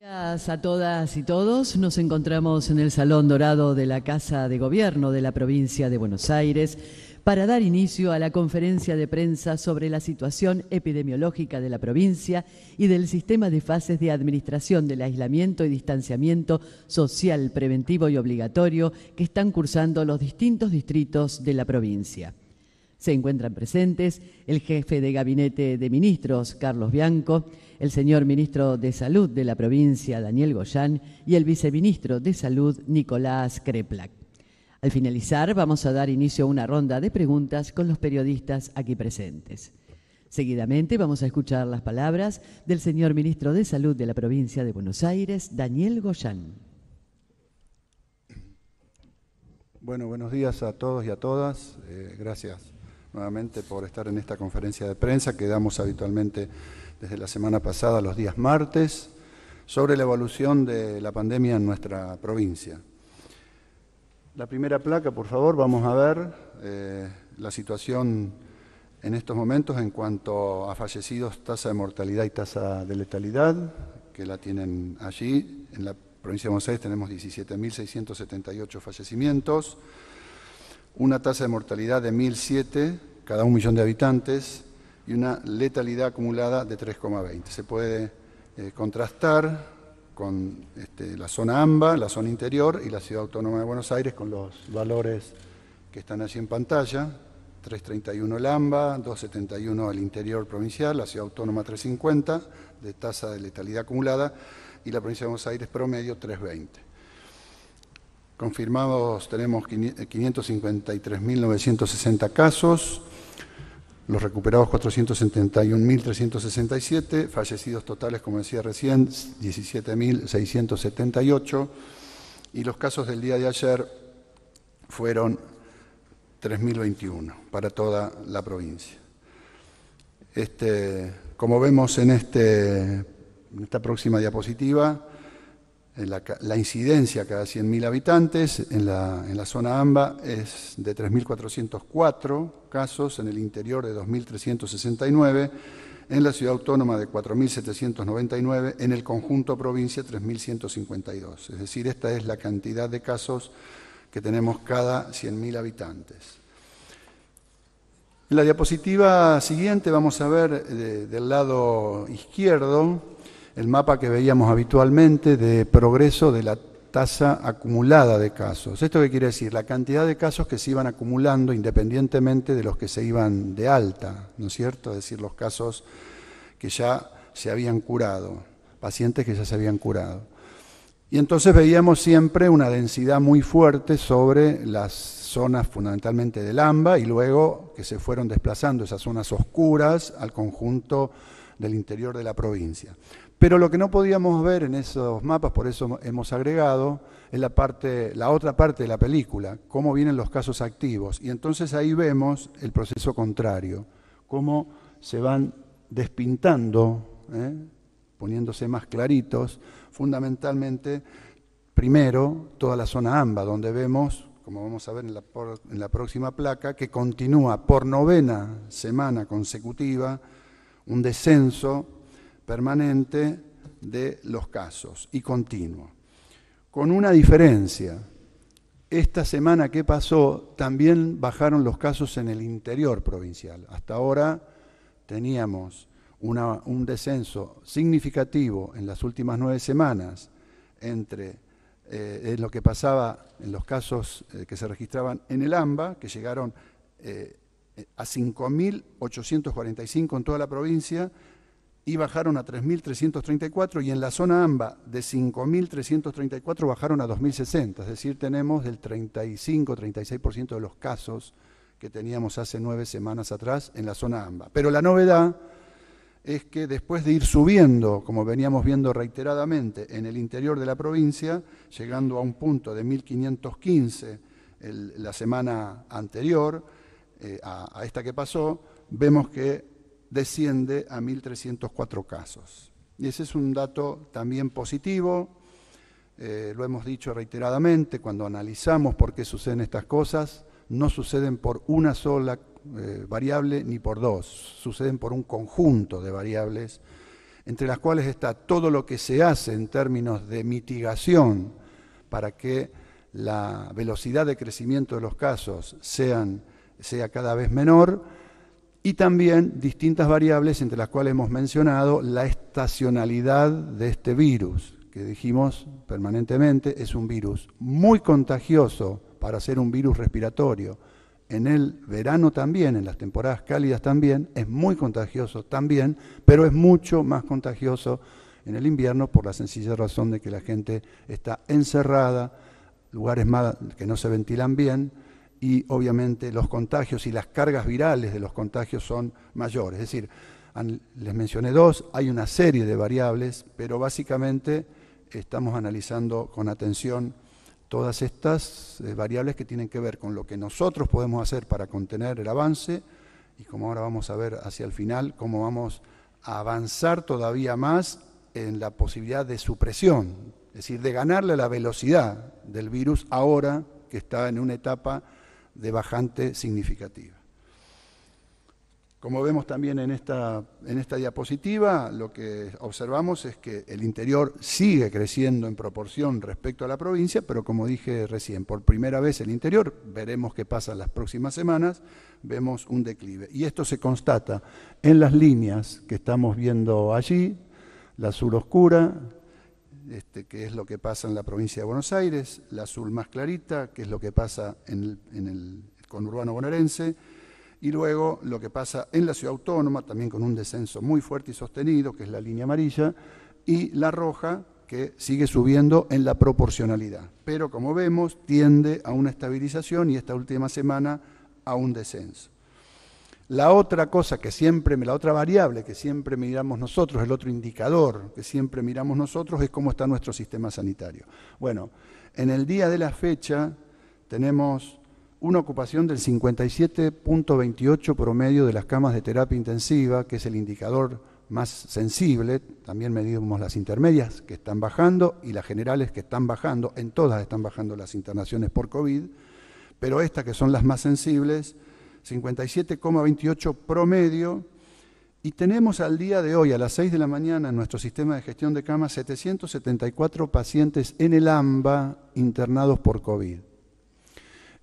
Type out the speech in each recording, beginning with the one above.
Gracias a todas y todos. Nos encontramos en el Salón Dorado de la Casa de Gobierno de la provincia de Buenos Aires para dar inicio a la conferencia de prensa sobre la situación epidemiológica de la provincia y del sistema de fases de administración del aislamiento y distanciamiento social preventivo y obligatorio que están cursando los distintos distritos de la provincia. Se encuentran presentes el jefe de gabinete de ministros, Carlos Bianco, el señor ministro de Salud de la provincia, Daniel Goyán, y el viceministro de Salud, Nicolás Kreplak. Al finalizar, vamos a dar inicio a una ronda de preguntas con los periodistas aquí presentes. Seguidamente vamos a escuchar las palabras del señor ministro de Salud de la provincia de Buenos Aires, Daniel Goyán. Bueno, buenos días a todos y a todas. Eh, gracias nuevamente por estar en esta conferencia de prensa que damos habitualmente desde la semana pasada, los días martes, sobre la evolución de la pandemia en nuestra provincia. La primera placa, por favor, vamos a ver eh, la situación en estos momentos en cuanto a fallecidos, tasa de mortalidad y tasa de letalidad, que la tienen allí. En la provincia de Buenos Aires tenemos 17.678 fallecimientos una tasa de mortalidad de 1.007 cada un millón de habitantes y una letalidad acumulada de 3,20. Se puede eh, contrastar con este, la zona AMBA, la zona interior y la ciudad autónoma de Buenos Aires con los valores que están allí en pantalla. 331 el AMBA, 271 el interior provincial, la ciudad autónoma 350 de tasa de letalidad acumulada y la provincia de Buenos Aires promedio 320. Confirmados tenemos 553.960 eh, casos, los recuperados 471.367, fallecidos totales, como decía recién, 17.678, y los casos del día de ayer fueron 3.021 para toda la provincia. Este, como vemos en, este, en esta próxima diapositiva, la, incidencia cada 100.000 habitantes en la, zona AMBA es de 3.404 casos, en el interior de 2.369, en la ciudad autónoma de 4.799, en el conjunto provincia 3.152. Es decir, esta es la cantidad de casos que tenemos cada 100.000 habitantes. En la diapositiva siguiente vamos a ver del lado izquierdo el mapa que veíamos habitualmente de progreso de la tasa acumulada de casos. ¿Esto qué quiere decir? La cantidad de casos que se iban acumulando independientemente de los que se iban de alta, ¿no es cierto? Es decir, los casos que ya se habían curado, pacientes que ya se habían curado. Y entonces veíamos siempre una densidad muy fuerte sobre las zonas fundamentalmente del AMBA y luego que se fueron desplazando esas zonas oscuras al conjunto del interior de la provincia. Pero lo que no podíamos ver en esos mapas, por eso hemos agregado, es la, otra parte de la película, cómo vienen los casos activos. Y entonces ahí vemos el proceso contrario, cómo se van despintando, ¿eh? poniéndose más claritos, fundamentalmente, primero, toda la zona AMBA, donde vemos, como vamos a ver en la próxima placa, que continúa por novena semana consecutiva un descenso permanente de los casos y continuo. Con una diferencia, esta semana que pasó también bajaron los casos en el interior provincial. Hasta ahora teníamos un descenso significativo en las últimas nueve semanas entre eh, lo que pasaba en los casos eh, que se registraban en el AMBA, que llegaron eh, a 5.845 en toda la provincia, y bajaron a 3.334 y en la zona AMBA de 5.334 bajaron a 2.060, es decir, tenemos del 35-36% de los casos que teníamos hace nueve semanas atrás en la zona AMBA. Pero la novedad es que después de ir subiendo, como veníamos viendo reiteradamente, en el interior de la provincia, llegando a un punto de 1.515 la semana anterior eh, a esta que pasó, vemos que desciende a 1.304 casos. Y ese es un dato también positivo, eh, lo hemos dicho reiteradamente, cuando analizamos por qué suceden estas cosas, no suceden por una sola eh, variable ni por dos, suceden por un conjunto de variables, entre las cuales está todo lo que se hace en términos de mitigación para que la velocidad de crecimiento de los casos sean, sea cada vez menor, y también distintas variables entre las cuales hemos mencionado la estacionalidad de este virus, que dijimos permanentemente es un virus muy contagioso para ser un virus respiratorio. En el verano también, en las temporadas cálidas también, es muy contagioso también, pero es mucho más contagioso en el invierno por la sencilla razón de que la gente está encerrada, lugares que no se ventilan bien, y obviamente los contagios y las cargas virales de los contagios son mayores. Es decir, les mencioné dos, hay una serie de variables, pero básicamente estamos analizando con atención todas estas eh, variables que tienen que ver con lo que nosotros podemos hacer para contener el avance y como ahora vamos a ver hacia el final, cómo vamos a avanzar todavía más en la posibilidad de supresión, es decir, de ganarle la velocidad del virus ahora que está en una etapa de bajante significativa. Como vemos también en esta, en esta diapositiva, lo que observamos es que el interior sigue creciendo en proporción respecto a la provincia, pero como dije recién, por primera vez el interior, veremos qué pasa en las próximas semanas, vemos un declive. Y esto se constata en las líneas que estamos viendo allí, la azul oscura, este, que es lo que pasa en la provincia de Buenos Aires, la azul más clarita, que es lo que pasa en Urbano en el conurbano bonaerense, y luego lo que pasa en la ciudad autónoma, también con un descenso muy fuerte y sostenido, que es la línea amarilla, y la roja, que sigue subiendo en la proporcionalidad. Pero como vemos, tiende a una estabilización y esta última semana a un descenso. La otra cosa que siempre, la otra variable que siempre miramos nosotros, el otro indicador que siempre miramos nosotros es cómo está nuestro sistema sanitario. Bueno, en el día de la fecha tenemos una ocupación del 57.28 promedio de las camas de terapia intensiva, que es el indicador más sensible, también medimos las intermedias que están bajando y las generales que están bajando, en todas están bajando las internaciones por COVID, pero estas que son las más sensibles, 57,28 promedio. Y tenemos al día de hoy, a las 6 de la mañana, en nuestro sistema de gestión de camas, 774 pacientes en el AMBA internados por COVID.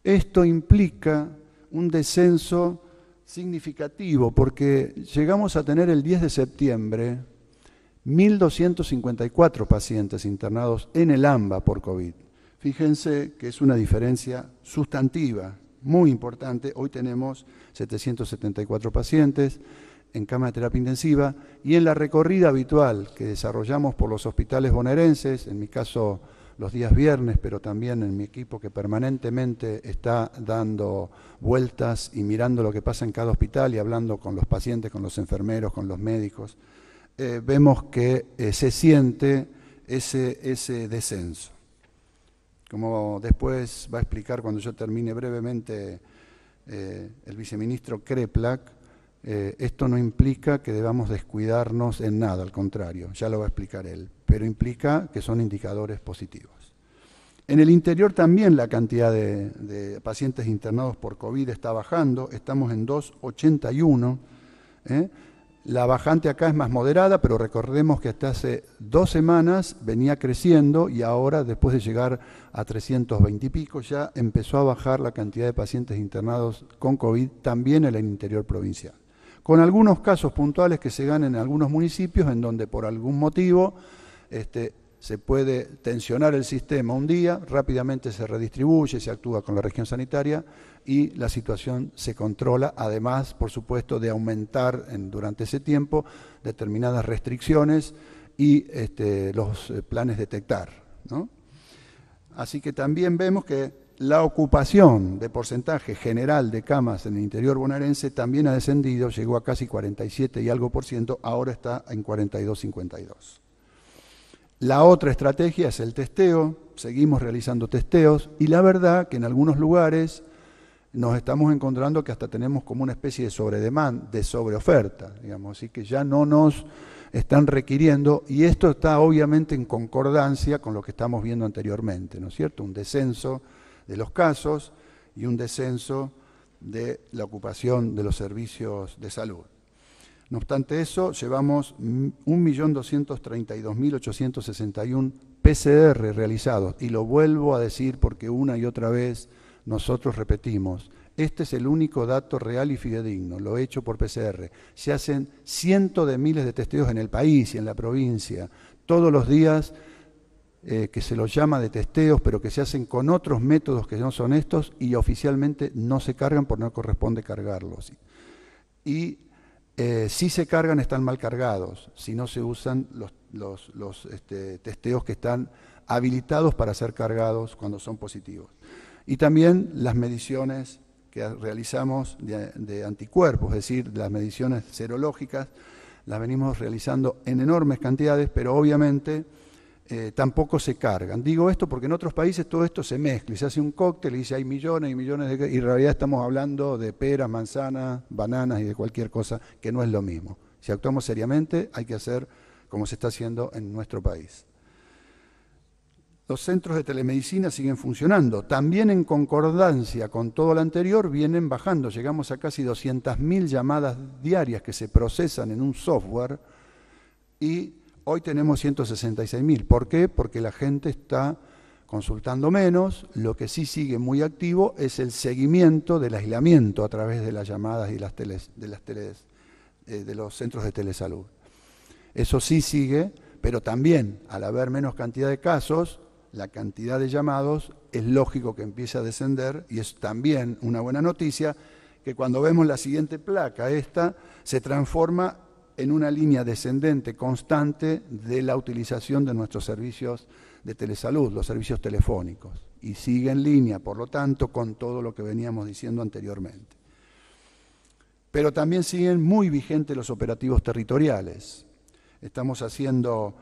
Esto implica un descenso significativo, porque llegamos a tener el 10 de septiembre 1.254 pacientes internados en el AMBA por COVID. Fíjense que es una diferencia sustantiva muy importante. Hoy tenemos 774 pacientes en cama de terapia intensiva y en la recorrida habitual que desarrollamos por los hospitales bonaerenses, en mi caso los días viernes, pero también en mi equipo que permanentemente está dando vueltas y mirando lo que pasa en cada hospital y hablando con los pacientes, con los enfermeros, con los médicos, eh, vemos que eh, se siente ese, ese descenso. Como después va a explicar cuando yo termine brevemente eh, el viceministro Kreplak, eh, esto no implica que debamos descuidarnos en nada, al contrario, ya lo va a explicar él, pero implica que son indicadores positivos. En el interior también la cantidad de, pacientes internados por COVID está bajando, estamos en 281. La bajante acá es más moderada, pero recordemos que hasta hace dos semanas venía creciendo y ahora, después de llegar a 320 y pico, ya empezó a bajar la cantidad de pacientes internados con COVID también en el interior provincial. Con algunos casos puntuales que se ganan en algunos municipios en donde por algún motivo este, se puede tensionar el sistema un día, rápidamente se redistribuye, se actúa con la región sanitaria, y la situación se controla, además, por supuesto, de aumentar durante ese tiempo determinadas restricciones y este, los eh, planes detectar. ¿no? Así que también vemos que la ocupación de porcentaje general de camas en el interior bonaerense también ha descendido, llegó a casi 47 y algo por ciento, ahora está en 42,52. La otra estrategia es el testeo, seguimos realizando testeos y la verdad que en algunos lugares nos estamos encontrando que hasta tenemos como una especie de sobredemanda, de sobreoferta, digamos, así que ya no nos están requiriendo, y esto está obviamente en concordancia con lo que estamos viendo anteriormente, ¿no es cierto? Un descenso de los casos y un descenso de la ocupación de los servicios de salud. No obstante eso, llevamos 1.232.861 PCR realizados, y lo vuelvo a decir porque una y otra vez nosotros repetimos, este es el único dato real y fidedigno, lo hecho por PCR. Se hacen cientos de miles de testeos en el país y en la provincia, todos los días eh, que se los llama de testeos, pero que se hacen con otros métodos que no son estos y oficialmente no se cargan por no corresponde cargarlos. Y eh, si se cargan están mal cargados, si no se usan los, este, testeos que están habilitados para ser cargados cuando son positivos. Y también las mediciones que realizamos de, anticuerpos, es decir, las mediciones serológicas, las venimos realizando en enormes cantidades, pero obviamente eh, tampoco se cargan. Digo esto porque en otros países todo esto se mezcla, y se hace un cóctel y dice hay millones y millones de... y en realidad estamos hablando de peras, manzanas, bananas y de cualquier cosa que no es lo mismo. Si actuamos seriamente hay que hacer como se está haciendo en nuestro país los centros de telemedicina siguen funcionando. También en concordancia con todo lo anterior vienen bajando. Llegamos a casi 200.000 llamadas diarias que se procesan en un software y hoy tenemos 166.000. ¿Por qué? Porque la gente está consultando menos. Lo que sí sigue muy activo es el seguimiento del aislamiento a través de las llamadas y las de, las eh, de los centros de telesalud. Eso sí sigue, pero también al haber menos cantidad de casos, la cantidad de llamados, es lógico que empiece a descender y es también una buena noticia que cuando vemos la siguiente placa, esta se transforma en una línea descendente constante de la utilización de nuestros servicios de telesalud, los servicios telefónicos, y sigue en línea, por lo tanto, con todo lo que veníamos diciendo anteriormente. Pero también siguen muy vigentes los operativos territoriales. Estamos haciendo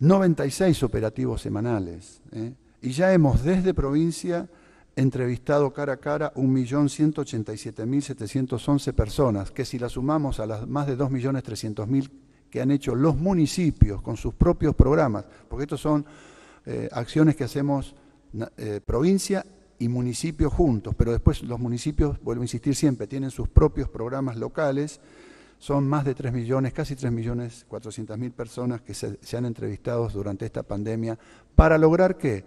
96 operativos semanales. ¿eh? Y ya hemos desde provincia entrevistado cara a cara 1.187.711 personas, que si las sumamos a las más de 2.300.000 que han hecho los municipios con sus propios programas, porque estos son eh, acciones que hacemos eh, provincia y municipio juntos, pero después los municipios, vuelvo a insistir siempre, tienen sus propios programas locales son más de 3 millones, casi 3 millones 400 mil personas que se, han entrevistado durante esta pandemia para lograr qué?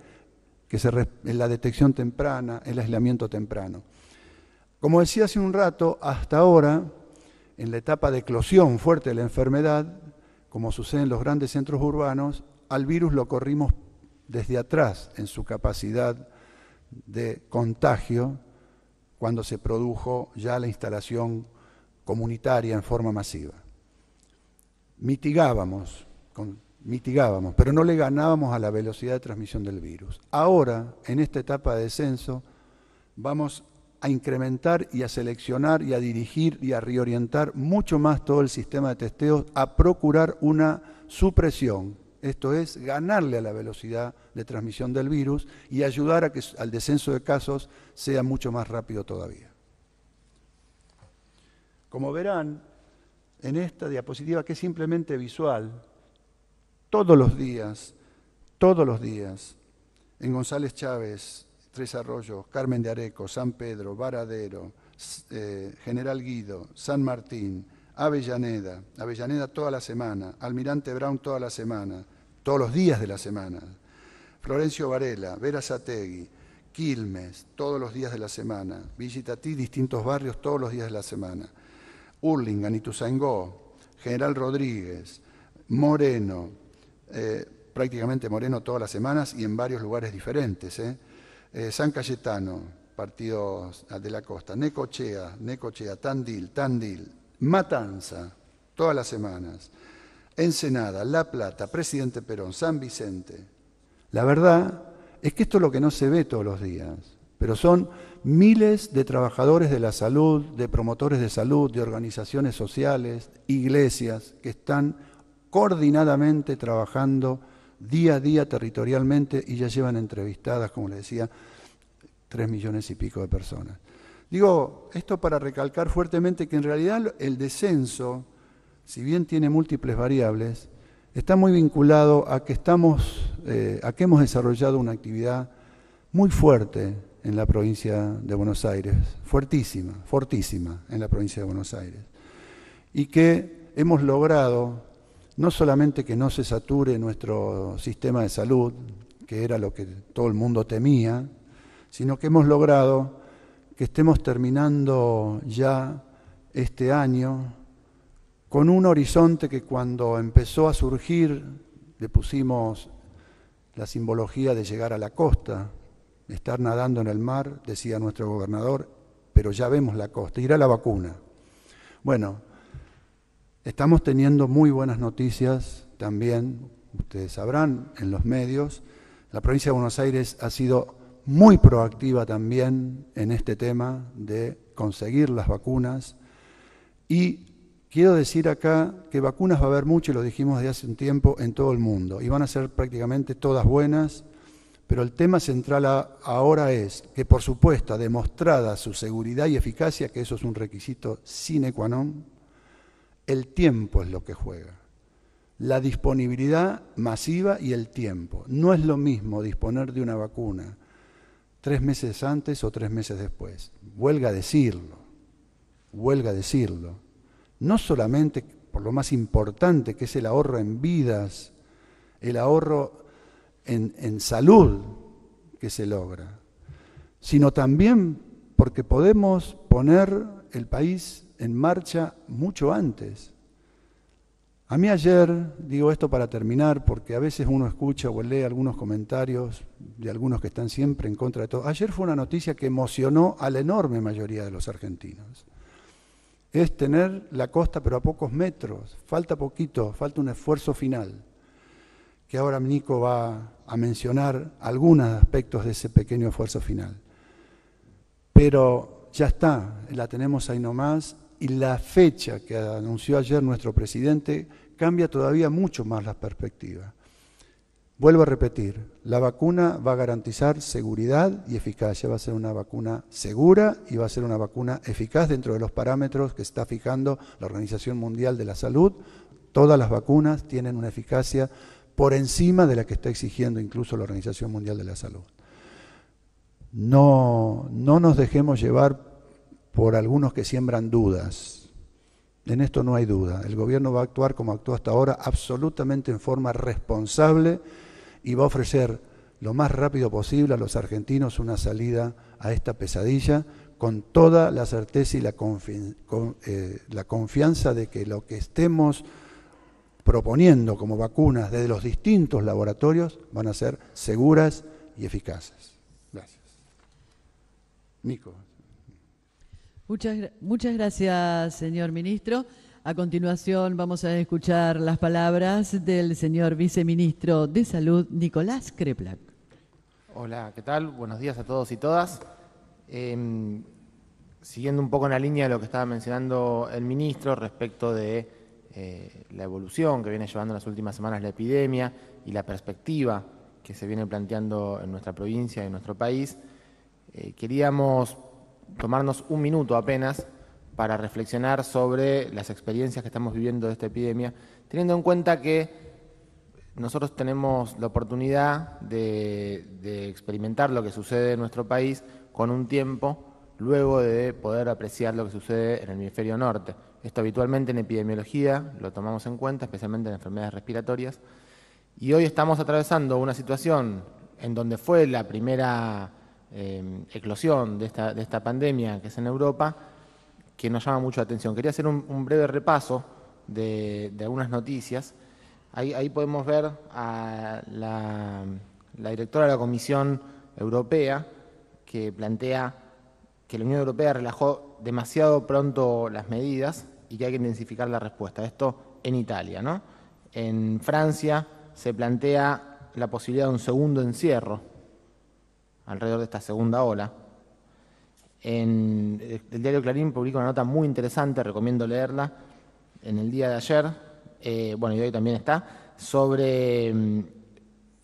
que se, la detección temprana, el aislamiento temprano. Como decía hace un rato, hasta ahora, en la etapa de eclosión fuerte de la enfermedad, como sucede en los grandes centros urbanos, al virus lo corrimos desde atrás en su capacidad de contagio cuando se produjo ya la instalación comunitaria en forma masiva. Mitigábamos, mitigábamos, pero no le ganábamos a la velocidad de transmisión del virus. Ahora, en esta etapa de descenso, vamos a incrementar y a seleccionar y a dirigir y a reorientar mucho más todo el sistema de testeos a procurar una supresión, esto es, ganarle a la velocidad de transmisión del virus y ayudar a que al descenso de casos sea mucho más rápido todavía. Como verán en esta diapositiva que es simplemente visual, todos los días, todos los días, en González Chávez, Tres Arroyos, Carmen de Areco, San Pedro, Varadero, eh, General Guido, San Martín, Avellaneda, Avellaneda toda la semana, Almirante Brown toda la semana, todos los días de la semana, Florencio Varela, Vera Sategui, Quilmes, todos los días de la semana, ti distintos barrios, todos los días de la semana. Urlingan, Ituzaingó, General Rodríguez, Moreno, eh, prácticamente Moreno todas las semanas y en varios lugares diferentes. Eh. Eh, San Cayetano, partido de la costa, Necochea, Necochea, Tandil, Tandil, Matanza, todas las semanas, Ensenada, La Plata, Presidente Perón, San Vicente. La verdad es que esto es lo que no se ve todos los días pero son miles de trabajadores de la salud, de promotores de salud, de organizaciones sociales, iglesias, que están coordinadamente trabajando día a día territorialmente y ya llevan entrevistadas, como le decía, tres millones y pico de personas. Digo esto para recalcar fuertemente que en realidad el descenso, si bien tiene múltiples variables, está muy vinculado a que, estamos, eh, a que hemos desarrollado una actividad muy fuerte en la provincia de Buenos Aires, fuertísima, fortísima en la provincia de Buenos Aires, y que hemos logrado no solamente que no se sature nuestro sistema de salud, que era lo que todo el mundo temía, sino que hemos logrado que estemos terminando ya este año con un horizonte que cuando empezó a surgir le pusimos la simbología de llegar a la costa, estar nadando en el mar, decía nuestro gobernador, pero ya vemos la costa, irá la vacuna. Bueno, estamos teniendo muy buenas noticias también, ustedes sabrán, en los medios. La provincia de Buenos Aires ha sido muy proactiva también en este tema de conseguir las vacunas. Y quiero decir acá que vacunas va a haber mucho, y lo dijimos desde hace un tiempo, en todo el mundo. Y van a ser prácticamente todas buenas pero el tema central ahora es que, por supuesto, demostrada su seguridad y eficacia, que eso es un requisito sine qua non, el tiempo es lo que juega. La disponibilidad masiva y el tiempo. No es lo mismo disponer de una vacuna tres meses antes o tres meses después. a decirlo, a decirlo. No solamente por lo más importante que es el ahorro en vidas, el ahorro en, salud que se logra, sino también porque podemos poner el país en marcha mucho antes. A mí ayer, digo esto para terminar, porque a veces uno escucha o lee algunos comentarios de algunos que están siempre en contra de todo. Ayer fue una noticia que emocionó a la enorme mayoría de los argentinos. Es tener la costa pero a pocos metros, falta poquito, falta un esfuerzo final, que ahora Nico va a mencionar algunos aspectos de ese pequeño esfuerzo final. Pero ya está, la tenemos ahí nomás y la fecha que anunció ayer nuestro presidente cambia todavía mucho más la perspectiva. Vuelvo a repetir, la vacuna va a garantizar seguridad y eficacia, va a ser una vacuna segura y va a ser una vacuna eficaz dentro de los parámetros que está fijando la Organización Mundial de la Salud. Todas las vacunas tienen una eficacia por encima de la que está exigiendo incluso la Organización Mundial de la Salud. No, no nos dejemos llevar por algunos que siembran dudas. En esto no hay duda. El gobierno va a actuar como actuó hasta ahora, absolutamente en forma responsable y va a ofrecer lo más rápido posible a los argentinos una salida a esta pesadilla con toda la certeza y la, eh, la confianza de que lo que estemos proponiendo como vacunas desde los distintos laboratorios van a ser seguras y eficaces. Gracias. Nico. Muchas, gracias, señor ministro. A continuación vamos a escuchar las palabras del señor viceministro de Salud, Nicolás Kreplak. Hola, ¿qué tal? Buenos días a todos y todas. Em, siguiendo un poco en la línea de lo que estaba mencionando el ministro respecto de eh, la evolución que viene llevando en las últimas semanas la epidemia y la perspectiva que se viene planteando en nuestra provincia y en nuestro país, eh, queríamos tomarnos un minuto apenas para reflexionar sobre las experiencias que estamos viviendo de esta epidemia, teniendo en cuenta que nosotros tenemos la oportunidad de experimentar lo que sucede en nuestro país con un tiempo luego de poder apreciar lo que sucede en el hemisferio norte. Esto habitualmente en epidemiología lo tomamos en cuenta, especialmente en enfermedades respiratorias. Y hoy estamos atravesando una situación en donde fue la primera eh, eclosión de esta, pandemia, que es en Europa, que nos llama mucho la atención. Quería hacer un, breve repaso de, algunas noticias. Ahí, podemos ver a la directora de la Comisión Europea que plantea que la Unión Europea relajó demasiado pronto las medidas y que hay que intensificar la respuesta. Esto en Italia, ¿no? En Francia se plantea la posibilidad de un segundo encierro alrededor de esta segunda ola. En eh, el diario Clarín publica una nota muy interesante, recomiendo leerla, en el día de ayer, eh, bueno, y hoy también está, sobre mm,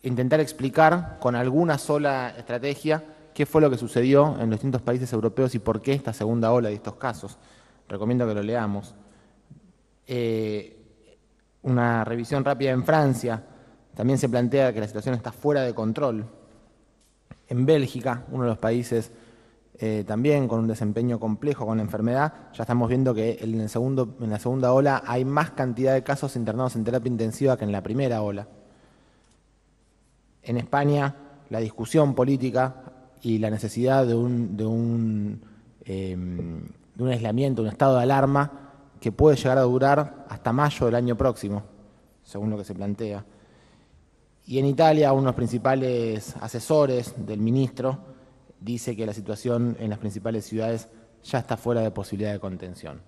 intentar explicar con alguna sola estrategia qué fue lo que sucedió en los distintos países europeos y por qué esta segunda ola de estos casos recomiendo que lo leamos. Eh, una revisión rápida en Francia, también se plantea que la situación está fuera de control. En Bélgica, uno de los países eh, también con un desempeño complejo con la enfermedad, ya estamos viendo que en, la segunda ola hay más cantidad de casos internados en terapia intensiva que en la primera ola. En España, la discusión política y la necesidad de un, eh, de un aislamiento, un estado de alarma que puede llegar a durar hasta mayo del año próximo, según lo que se plantea. Y en Italia, uno de principales asesores del ministro dice que la situación en las principales ciudades ya está fuera de posibilidad de contención.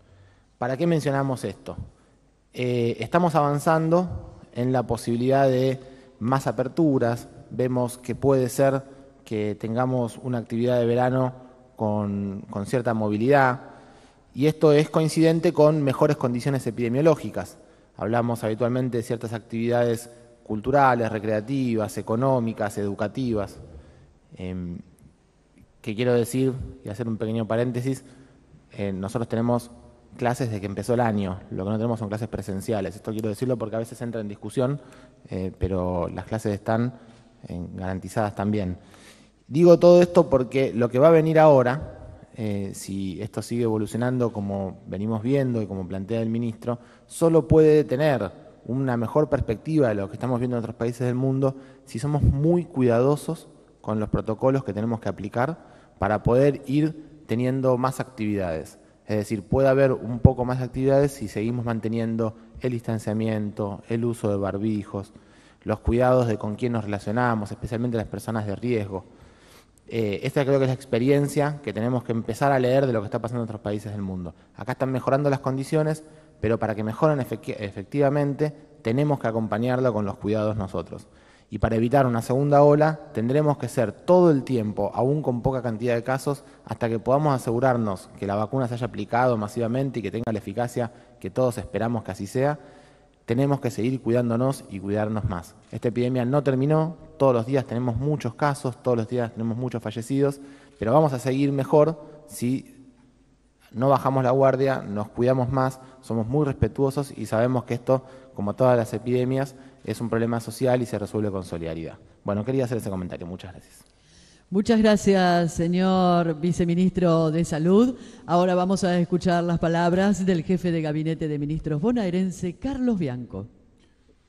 ¿Para qué mencionamos esto? Eh, estamos avanzando en la posibilidad de más aperturas, vemos que puede ser que tengamos una actividad de verano con cierta movilidad, y esto es coincidente con mejores condiciones epidemiológicas. Hablamos habitualmente de ciertas actividades culturales, recreativas, económicas, educativas. Em, que quiero decir, y hacer un pequeño paréntesis, eh, nosotros tenemos clases desde que empezó el año, lo que no tenemos son clases presenciales. Esto quiero decirlo porque a veces entra en discusión, eh, pero las clases están eh, garantizadas también. Digo todo esto porque lo que va a venir ahora, eh, si esto sigue evolucionando como venimos viendo y como plantea el ministro, solo puede tener una mejor perspectiva de lo que estamos viendo en otros países del mundo si somos muy cuidadosos con los protocolos que tenemos que aplicar para poder ir teniendo más actividades. Es decir, puede haber un poco más de actividades si seguimos manteniendo el distanciamiento, el uso de barbijos, los cuidados de con quién nos relacionamos, especialmente las personas de riesgo. Eh, esta creo que es la experiencia que tenemos que empezar a leer de lo que está pasando en otros países del mundo. Acá están mejorando las condiciones, pero para que mejoren efectivamente tenemos que acompañarlo con los cuidados nosotros. Y para evitar una segunda ola, tendremos que ser todo el tiempo, aún con poca cantidad de casos, hasta que podamos asegurarnos que la vacuna se haya aplicado masivamente y que tenga la eficacia que todos esperamos que así sea, tenemos que seguir cuidándonos y cuidarnos más. Esta epidemia no terminó, todos los días tenemos muchos casos, todos los días tenemos muchos fallecidos, pero vamos a seguir mejor si no bajamos la guardia, nos cuidamos más, somos muy respetuosos y sabemos que esto, como todas las epidemias, es un problema social y se resuelve con solidaridad. Bueno, quería hacer ese comentario. Muchas gracias. Muchas gracias, señor viceministro de Salud. Ahora vamos a escuchar las palabras del jefe de gabinete de ministros bonaerense, Carlos Bianco.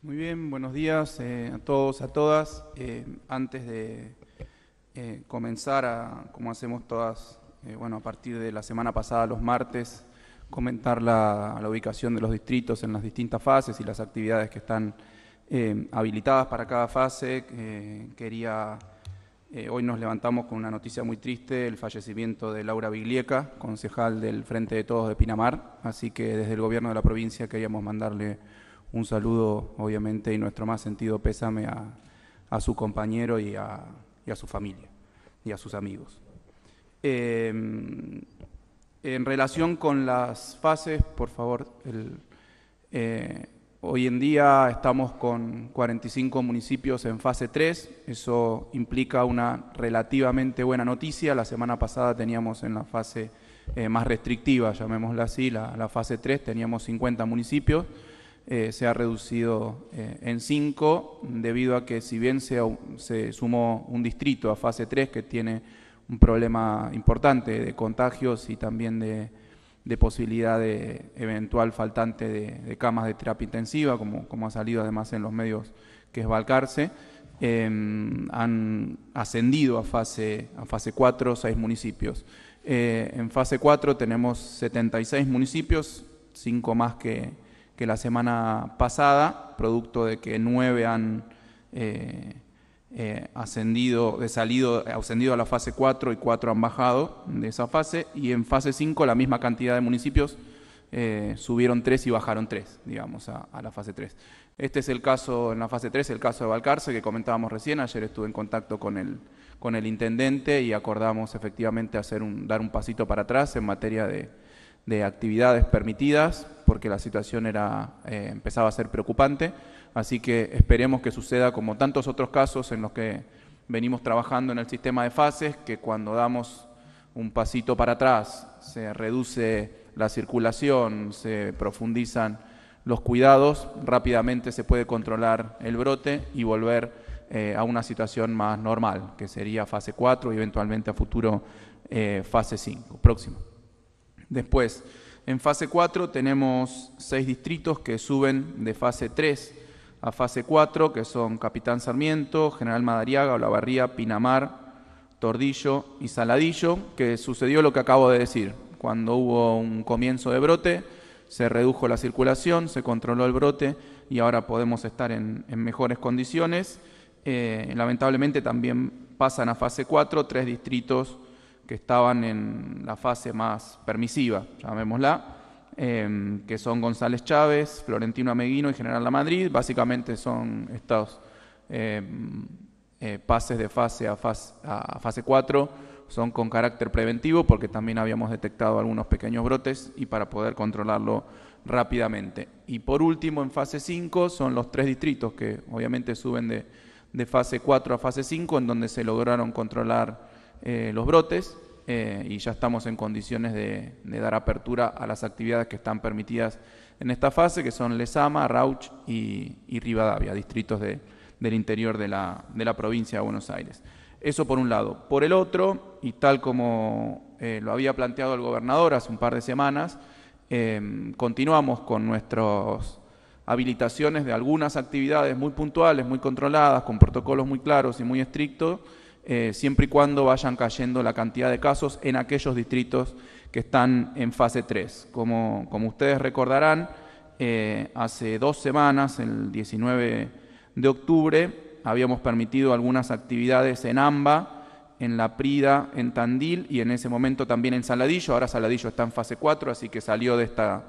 Muy bien, buenos días eh, a todos, a todas. Eh, antes de eh, comenzar, a, como hacemos todas, bueno, a partir de la semana pasada, los martes, comentar la, la, ubicación de los distritos en las distintas fases y las actividades que están habilitadas para cada fase. quería eh, hoy nos levantamos con una noticia muy triste, el fallecimiento de Laura Biglieca, concejal del Frente de Todos de Pinamar. Así que desde el gobierno de la provincia queríamos mandarle un saludo, obviamente, y nuestro más sentido pésame a, su compañero y a, su familia y a sus amigos. Em, en relación con las fases, por favor, el, eh, Hoy en día estamos con 45 municipios en fase 3, eso implica una relativamente buena noticia. La semana pasada teníamos en la fase eh, más restrictiva, llamémosla así, la, fase 3, teníamos 50 municipios, eh, se ha reducido eh, en 5 debido a que si bien se, se sumó un distrito a fase 3 que tiene un problema importante de contagios y también de de posibilidad de eventual faltante de, camas de terapia intensiva, como, como, ha salido además en los medios que es Balcarce, em, han ascendido a fase, a fase 4 seis municipios. Eh, en fase 4 tenemos 76 municipios, cinco más que, que la semana pasada, producto de que nueve han... Eh, eh, ascendido, de salido, ascendido a la fase 4 y 4 han bajado de esa fase, y en fase 5 la misma cantidad de municipios eh, subieron 3 y bajaron 3, digamos, a, la fase 3. Este es el caso en la fase 3, el caso de Valcarce que comentábamos recién, ayer estuve en contacto con el, con el intendente y acordamos efectivamente hacer un, dar un pasito para atrás en materia de, actividades permitidas, porque la situación era, eh, empezaba a ser preocupante. Así que esperemos que suceda como tantos otros casos en los que venimos trabajando en el sistema de fases, que cuando damos un pasito para atrás se reduce la circulación, se profundizan los cuidados, rápidamente se puede controlar el brote y volver eh, a una situación más normal, que sería fase 4 y eventualmente a futuro eh, fase 5. Próximo. Después, en fase 4 tenemos seis distritos que suben de fase 3 a fase 4, que son Capitán Sarmiento, General Madariaga, Olavarría, Pinamar, Tordillo y Saladillo, que sucedió lo que acabo de decir. Cuando hubo un comienzo de brote, se redujo la circulación, se controló el brote y ahora podemos estar en, mejores condiciones. Eh, lamentablemente también pasan a fase 4 tres distritos que estaban en la fase más permisiva, llamémosla Em, que son González Chávez, Florentino Ameguino y General La Madrid. Básicamente son estos em, eh, pases de fase a, fase a fase 4, son con carácter preventivo porque también habíamos detectado algunos pequeños brotes y para poder controlarlo rápidamente. Y por último, en fase 5 son los tres distritos que obviamente suben de, de fase 4 a fase 5, en donde se lograron controlar eh, los brotes. Eh, y ya estamos en condiciones de, dar apertura a las actividades que están permitidas en esta fase, que son Lesama, Rauch y, Rivadavia, distritos de, del interior de la, de la, provincia de Buenos Aires. Eso por un lado. Por el otro, y tal como eh, lo había planteado el gobernador hace un par de semanas, em, continuamos con nuestras habilitaciones de algunas actividades muy puntuales, muy controladas, con protocolos muy claros y muy estrictos, eh, siempre y cuando vayan cayendo la cantidad de casos en aquellos distritos que están en fase 3. Como, como ustedes recordarán, eh, hace dos semanas, el 19 de octubre, habíamos permitido algunas actividades en AMBA, en La Prida, en Tandil y en ese momento también en Saladillo. Ahora Saladillo está en fase 4, así que salió de esta,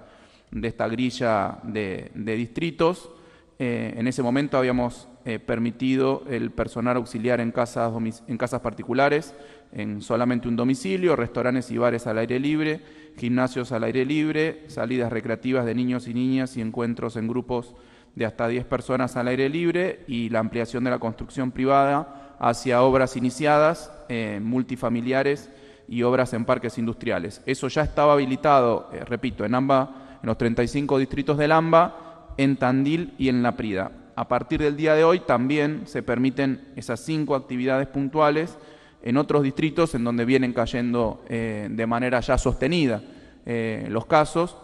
de esta grilla de, distritos. Eh, en ese momento habíamos eh, permitido el personal auxiliar en casas, en casas particulares, en solamente un domicilio, restaurantes y bares al aire libre, gimnasios al aire libre, salidas recreativas de niños y niñas y encuentros en grupos de hasta 10 personas al aire libre y la ampliación de la construcción privada hacia obras iniciadas, eh, multifamiliares y obras en parques industriales. Eso ya estaba habilitado, eh, repito, en, Amba en los 35 distritos del AMBA, en Tandil y en La Prida a partir del día de hoy también se permiten esas cinco actividades puntuales en otros distritos en donde vienen cayendo eh, de manera ya sostenida eh, los casos,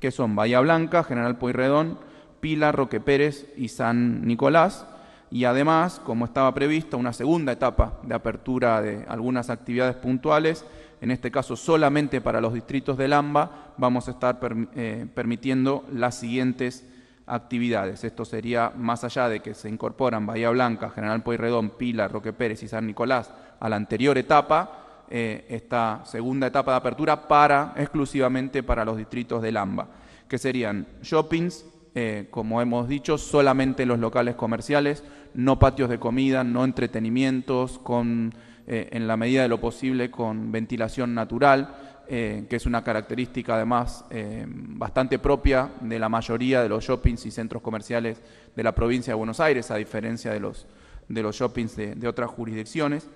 que son Bahía Blanca, General Pueyrredón, Pilar, Roque Pérez y San Nicolás, y además, como estaba previsto, una segunda etapa de apertura de algunas actividades puntuales, en este caso solamente para los distritos del AMBA, vamos a estar eh, permitiendo las siguientes actividades. Esto sería más allá de que se incorporan Bahía Blanca, General Pueyrredón, Pila, Roque Pérez y San Nicolás a la anterior etapa, eh, esta segunda etapa de apertura para exclusivamente para los distritos del AMBA, que serían shoppings, eh, como hemos dicho, solamente los locales comerciales, no patios de comida, no entretenimientos, con, eh, en la medida de lo posible con ventilación natural eh, que es una característica además eh, bastante propia de la mayoría de los shoppings y centros comerciales de la provincia de Buenos Aires, a diferencia de los, de los shoppings de, otras jurisdicciones.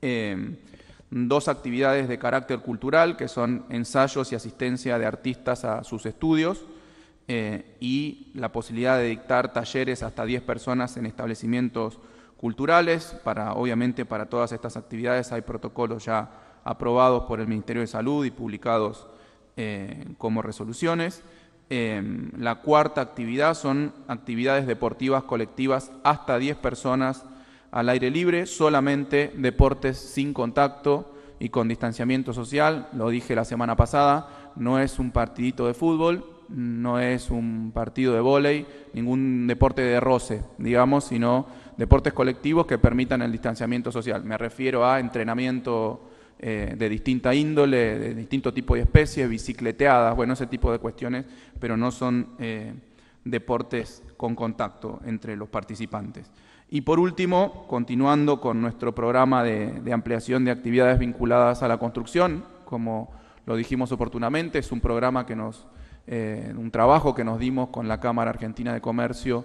Eh, dos actividades de carácter cultural, que son ensayos y asistencia de artistas a sus estudios, y la posibilidad de dictar talleres hasta 10 personas en establecimientos culturales. Para, obviamente para todas estas actividades hay protocolos ya aprobados por el Ministerio de Salud y publicados eh, como resoluciones. Eh, la cuarta actividad son actividades deportivas colectivas hasta 10 personas al aire libre, solamente deportes sin contacto y con distanciamiento social. Lo dije la semana pasada, no es un partidito de fútbol, no es un partido de vóley, ningún deporte de roce, digamos, sino deportes colectivos que permitan el distanciamiento social. Me refiero a entrenamiento eh, de distinta índole, de distinto tipo de especies, bicicleteadas, bueno, ese tipo de cuestiones, pero no son eh, deportes con contacto entre los participantes. Y por último, continuando con nuestro programa de, ampliación de actividades vinculadas a la construcción, como lo dijimos oportunamente, es un programa que nos, eh, un trabajo que nos dimos con la Cámara Argentina de Comercio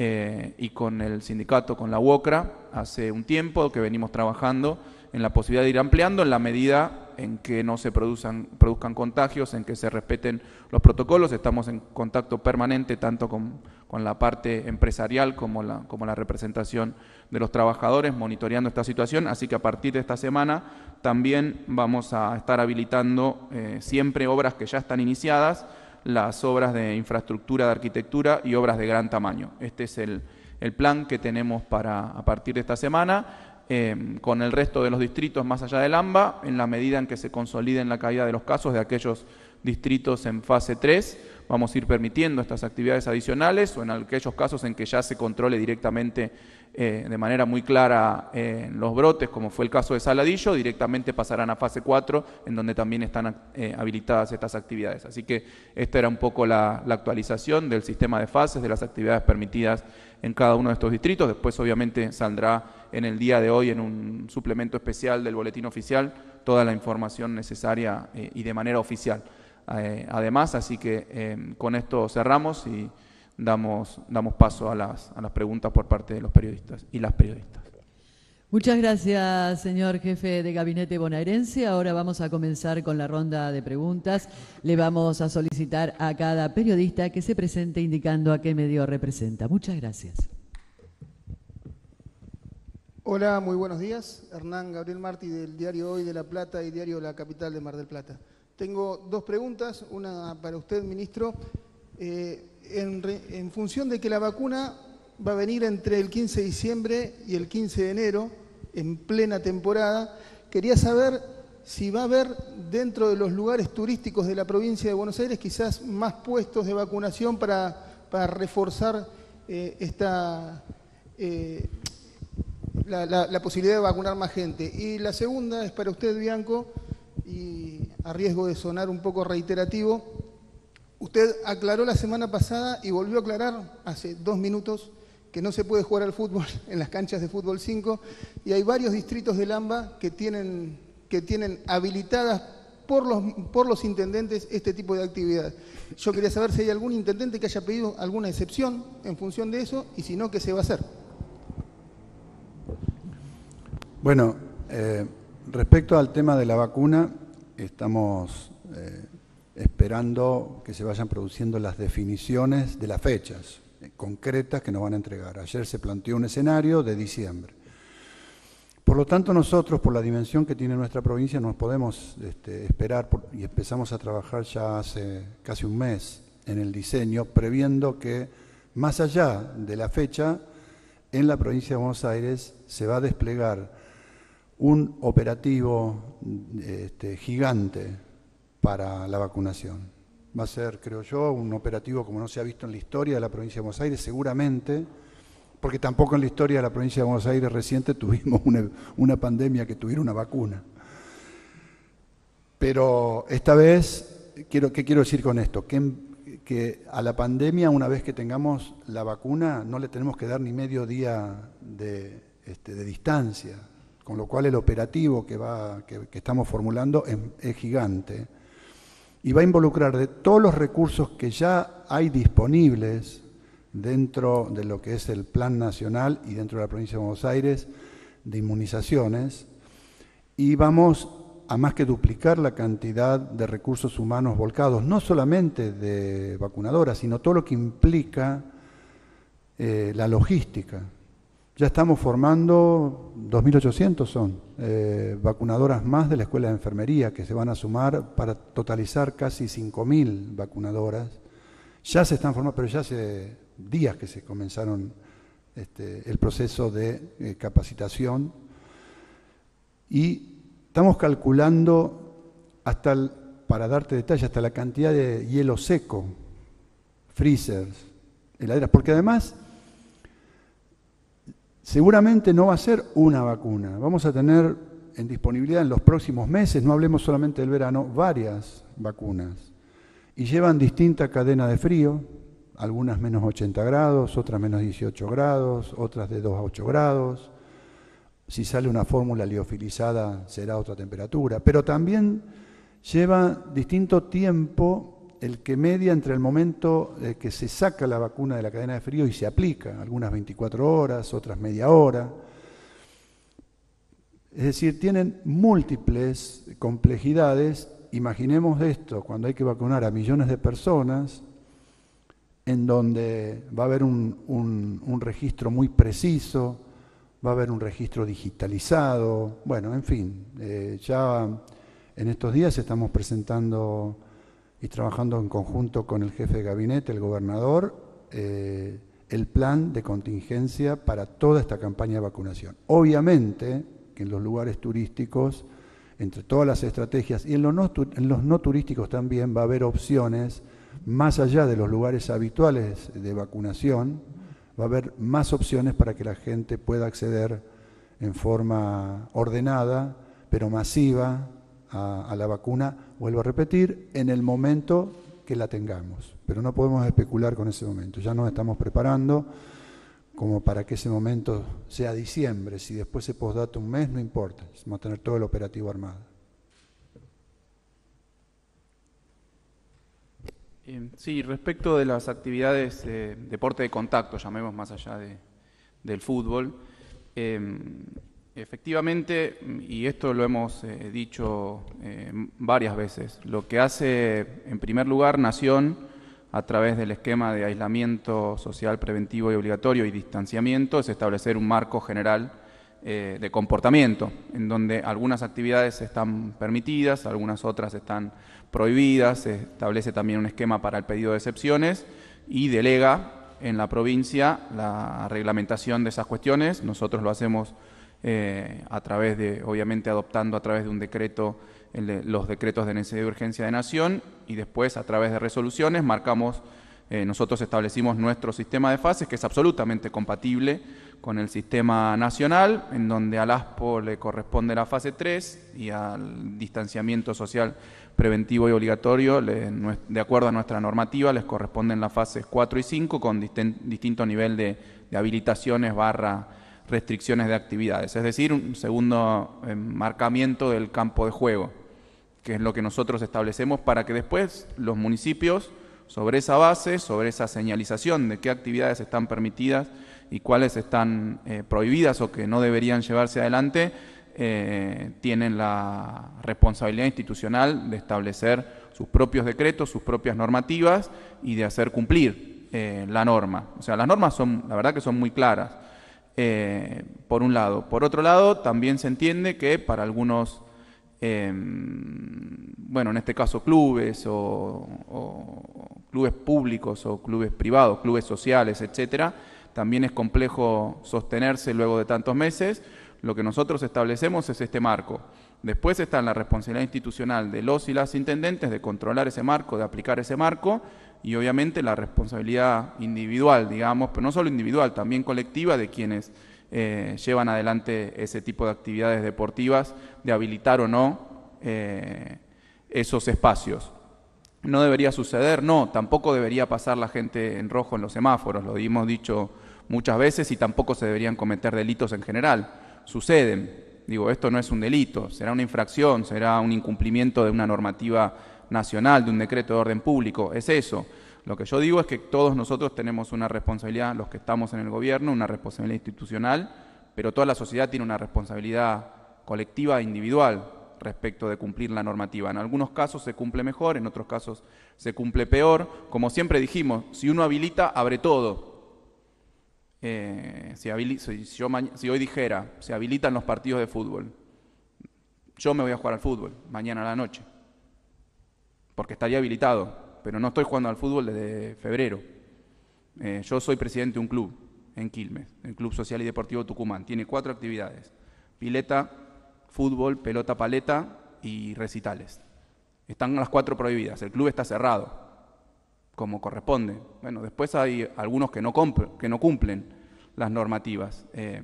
y con el sindicato, con la UOCRA, hace un tiempo que venimos trabajando en la posibilidad de ir ampliando en la medida en que no se produzcan, produzcan contagios, en que se respeten los protocolos. Estamos en contacto permanente tanto con, la parte empresarial como la, como la representación de los trabajadores, monitoreando esta situación. Así que a partir de esta semana también vamos a estar habilitando eh, siempre obras que ya están iniciadas, las obras de infraestructura, de arquitectura y obras de gran tamaño. Este es el, el plan que tenemos para a partir de esta semana Em, con el resto de los distritos más allá del AMBA, en la medida en que se consoliden la caída de los casos de aquellos distritos en fase 3, vamos a ir permitiendo estas actividades adicionales o en aquellos casos en que ya se controle directamente eh, de manera muy clara eh, los brotes, como fue el caso de Saladillo, directamente pasarán a fase 4, en donde también están eh, habilitadas estas actividades. Así que esta era un poco la, la actualización del sistema de fases, de las actividades permitidas en cada uno de estos distritos. Después, obviamente, saldrá en el día de hoy en un suplemento especial del boletín oficial toda la información necesaria eh, y de manera oficial. Eh, además, así que em, con esto cerramos y damos, damos paso a las, a las preguntas por parte de los periodistas y las periodistas. Muchas gracias, señor jefe de gabinete bonaerense. Ahora vamos a comenzar con la ronda de preguntas. Le vamos a solicitar a cada periodista que se presente indicando a qué medio representa. Muchas gracias. Hola, muy buenos días. Hernán Gabriel Martí del diario Hoy de La Plata y diario La Capital de Mar del Plata. Tengo dos preguntas, una para usted, ministro. Eh, en, función de que la vacuna va a venir entre el 15 de diciembre y el 15 de enero, en plena temporada, quería saber si va a haber dentro de los lugares turísticos de la provincia de Buenos Aires quizás más puestos de vacunación para, reforzar eh, esta... Eh, la, posibilidad de vacunar más gente. Y la segunda es para usted, Bianco, y a riesgo de sonar un poco reiterativo, usted aclaró la semana pasada y volvió a aclarar hace dos minutos que no se puede jugar al fútbol en las canchas de fútbol 5 y hay varios distritos del Lamba que tienen, que tienen habilitadas por los, por los intendentes este tipo de actividad. Yo quería saber si hay algún intendente que haya pedido alguna excepción en función de eso y si no, ¿qué se va a hacer? Bueno, eh, respecto al tema de la vacuna, estamos eh, esperando que se vayan produciendo las definiciones de las fechas eh, concretas que nos van a entregar. Ayer se planteó un escenario de diciembre. Por lo tanto, nosotros, por la dimensión que tiene nuestra provincia, nos podemos este, esperar y empezamos a trabajar ya hace casi un mes en el diseño, previendo que más allá de la fecha, en la provincia de Buenos Aires se va a desplegar un operativo este, gigante para la vacunación. Va a ser, creo yo, un operativo como no se ha visto en la historia de la provincia de Buenos Aires, seguramente, porque tampoco en la historia de la provincia de Buenos Aires reciente tuvimos una, pandemia que tuviera una vacuna. Pero esta vez, quiero, ¿qué quiero decir con esto? Que, que a la pandemia, una vez que tengamos la vacuna, no le tenemos que dar ni medio día de, este, de distancia con lo cual el operativo que, va, que, estamos formulando es, gigante y va a involucrar de todos los recursos que ya hay disponibles dentro de lo que es el Plan Nacional y dentro de la provincia de Buenos Aires de inmunizaciones y vamos a más que duplicar la cantidad de recursos humanos volcados, no solamente de vacunadoras, sino todo lo que implica eh, la logística ya estamos formando 2.800 son eh, vacunadoras más de la Escuela de Enfermería que se van a sumar para totalizar casi 5.000 vacunadoras. Ya se están formando, pero ya hace días que se comenzaron este, el proceso de eh, capacitación y estamos calculando hasta para darte detalle, hasta la cantidad de hielo seco, freezers, heladeras, porque además seguramente no va a ser una vacuna. Vamos a tener en disponibilidad en los próximos meses, no hablemos solamente del verano, varias vacunas. Y llevan distinta cadena de frío, algunas menos 80 grados, otras menos 18 grados, otras de 2 a 8 grados. Si sale una fórmula liofilizada será otra temperatura, pero también lleva distinto tiempo el que media entre el momento eh, que se saca la vacuna de la cadena de frío y se aplica, algunas 24 horas, otras media hora. Es decir, tienen múltiples complejidades. Imaginemos esto, cuando hay que vacunar a millones de personas, en donde va a haber un, registro muy preciso, va a haber un registro digitalizado, bueno, en fin, eh, ya en estos días estamos presentando y trabajando en conjunto con el jefe de gabinete, el gobernador, eh, el plan de contingencia para toda esta campaña de vacunación. Obviamente que en los lugares turísticos, entre todas las estrategias y en los no turísticos también va a haber opciones, más allá de los lugares habituales de vacunación, va a haber más opciones para que la gente pueda acceder en forma ordenada, pero masiva, a, la vacuna, vuelvo a repetir, en el momento que la tengamos. Pero no podemos especular con ese momento. Ya nos estamos preparando como para que ese momento sea diciembre. Si después se posdata un mes, no importa. Vamos a tener todo el operativo armado. Em, sí, respecto de las actividades de deporte de contacto, llamemos más allá de, del fútbol, em, Efectivamente, y esto lo hemos eh, dicho eh, varias veces, lo que hace en primer lugar Nación a través del esquema de aislamiento social preventivo y obligatorio y distanciamiento es establecer un marco general eh, de comportamiento, en donde algunas actividades están permitidas, algunas otras están prohibidas, se establece también un esquema para el pedido de excepciones y delega en la provincia la reglamentación de esas cuestiones. Nosotros lo hacemos eh, a través de, obviamente adoptando a través de un decreto los decretos de necesidad de urgencia de nación y después a través de resoluciones marcamos, eh, nosotros establecimos nuestro sistema de fases que es absolutamente compatible con el sistema nacional, en donde al ASPO le corresponde la fase 3 y al distanciamiento social preventivo y obligatorio, de acuerdo a nuestra normativa, les corresponden las fases 4 y 5 con distinto nivel de, de habilitaciones barra restricciones de actividades, es decir, un segundo enmarcamiento eh, del campo de juego, que es lo que nosotros establecemos para que después los municipios, sobre esa base, sobre esa señalización de qué actividades están permitidas y cuáles están eh, prohibidas o que no deberían llevarse adelante, eh, tienen la responsabilidad institucional de establecer sus propios decretos, sus propias normativas y de hacer cumplir la norma. O sea, las normas son, la verdad que son muy claras. Eh, por un lado. Por otro lado, también se entiende que para algunos, em, bueno, en este caso clubes o, o, clubes públicos o clubes privados, clubes sociales, etcétera, también es complejo sostenerse luego de tantos meses. Lo que nosotros establecemos es este marco. Después está la responsabilidad institucional de los y las intendentes de controlar ese marco, de aplicar ese marco y obviamente la responsabilidad individual, digamos, pero no solo individual, también colectiva de quienes eh, llevan adelante ese tipo de actividades deportivas, de habilitar o no eh, esos espacios. No debería suceder, no, tampoco debería pasar la gente en rojo en los semáforos, lo hemos dicho muchas veces, y tampoco se deberían cometer delitos en general. Suceden, digo, esto no es un delito, será una infracción, será un incumplimiento de una normativa nacional, de un decreto de orden público, es eso. Lo que yo digo es que todos nosotros tenemos una responsabilidad, los que estamos en el gobierno, una responsabilidad institucional, pero toda la sociedad tiene una responsabilidad colectiva e individual respecto de cumplir la normativa. En algunos casos se cumple mejor, en otros casos se cumple peor. Como siempre dijimos, si uno habilita, abre todo. Eh, si, si hoy dijera, se habilitan los partidos de fútbol, yo me voy a jugar al fútbol mañana a la noche porque estaría habilitado, pero no estoy jugando al fútbol desde febrero. Eh, yo soy presidente de un club en Quilmes, el Club Social y Deportivo Tucumán. Tiene cuatro actividades, pileta, fútbol, pelota paleta y recitales. Están las cuatro prohibidas, el club está cerrado, como corresponde. Bueno, después hay algunos que no, que no cumplen las normativas. Eh,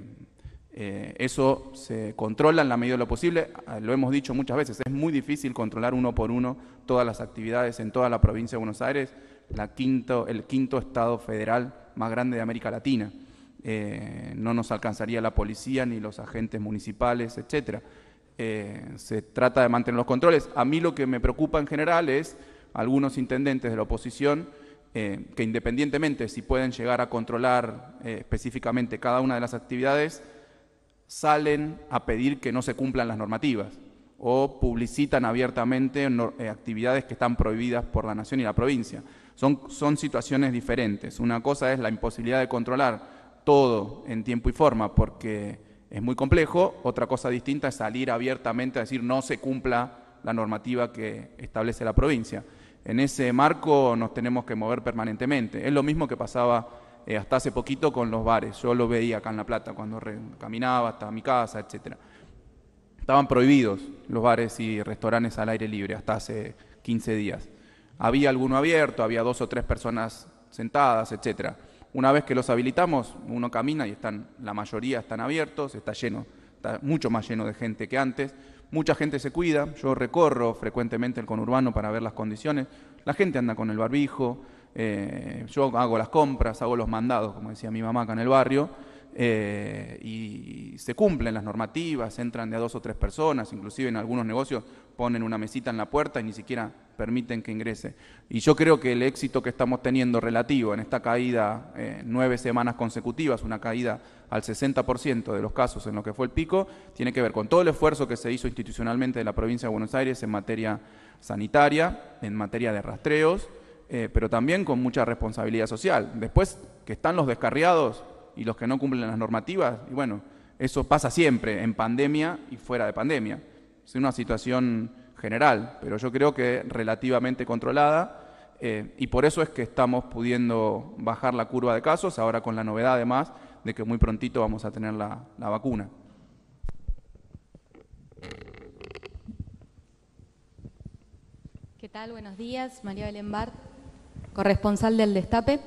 eh, eso se controla en la medida de lo posible, lo hemos dicho muchas veces, es muy difícil controlar uno por uno todas las actividades en toda la provincia de Buenos Aires, la quinto, el quinto estado federal más grande de América Latina. Eh, no nos alcanzaría la policía ni los agentes municipales, etcétera. Eh, se trata de mantener los controles. A mí lo que me preocupa en general es algunos intendentes de la oposición eh, que independientemente si pueden llegar a controlar específicamente cada una de las actividades, salen a pedir que no se cumplan las normativas o publicitan abiertamente eh, actividades que están prohibidas por la nación y la provincia. Son, son situaciones diferentes. Una cosa es la imposibilidad de controlar todo en tiempo y forma porque es muy complejo. Otra cosa distinta es salir abiertamente a decir no se cumpla la normativa que establece la provincia. En ese marco nos tenemos que mover permanentemente. Es lo mismo que pasaba eh, hasta hace poquito con los bares. Yo lo veía acá en La Plata cuando caminaba hasta mi casa, etcétera. Estaban prohibidos los bares y restaurantes al aire libre hasta hace 15 días. Había alguno abierto, había dos o tres personas sentadas, etc. Una vez que los habilitamos, uno camina y están, la mayoría están abiertos, está lleno, está mucho más lleno de gente que antes. Mucha gente se cuida, yo recorro frecuentemente el conurbano para ver las condiciones. La gente anda con el barbijo, eh, yo hago las compras, hago los mandados, como decía mi mamá acá en el barrio. Eh, y se cumplen las normativas, entran de a dos o tres personas, inclusive en algunos negocios ponen una mesita en la puerta y ni siquiera permiten que ingrese. Y yo creo que el éxito que estamos teniendo relativo en esta caída eh, nueve semanas consecutivas, una caída al 60% de los casos en lo que fue el pico, tiene que ver con todo el esfuerzo que se hizo institucionalmente de la provincia de Buenos Aires en materia sanitaria, en materia de rastreos, eh, pero también con mucha responsabilidad social. Después que están los descarriados, y los que no cumplen las normativas, y bueno, eso pasa siempre, en pandemia y fuera de pandemia. Es una situación general, pero yo creo que relativamente controlada, eh, y por eso es que estamos pudiendo bajar la curva de casos, ahora con la novedad además de que muy prontito vamos a tener la, la vacuna. ¿Qué tal? Buenos días. María Belén Bart, corresponsal del Destape.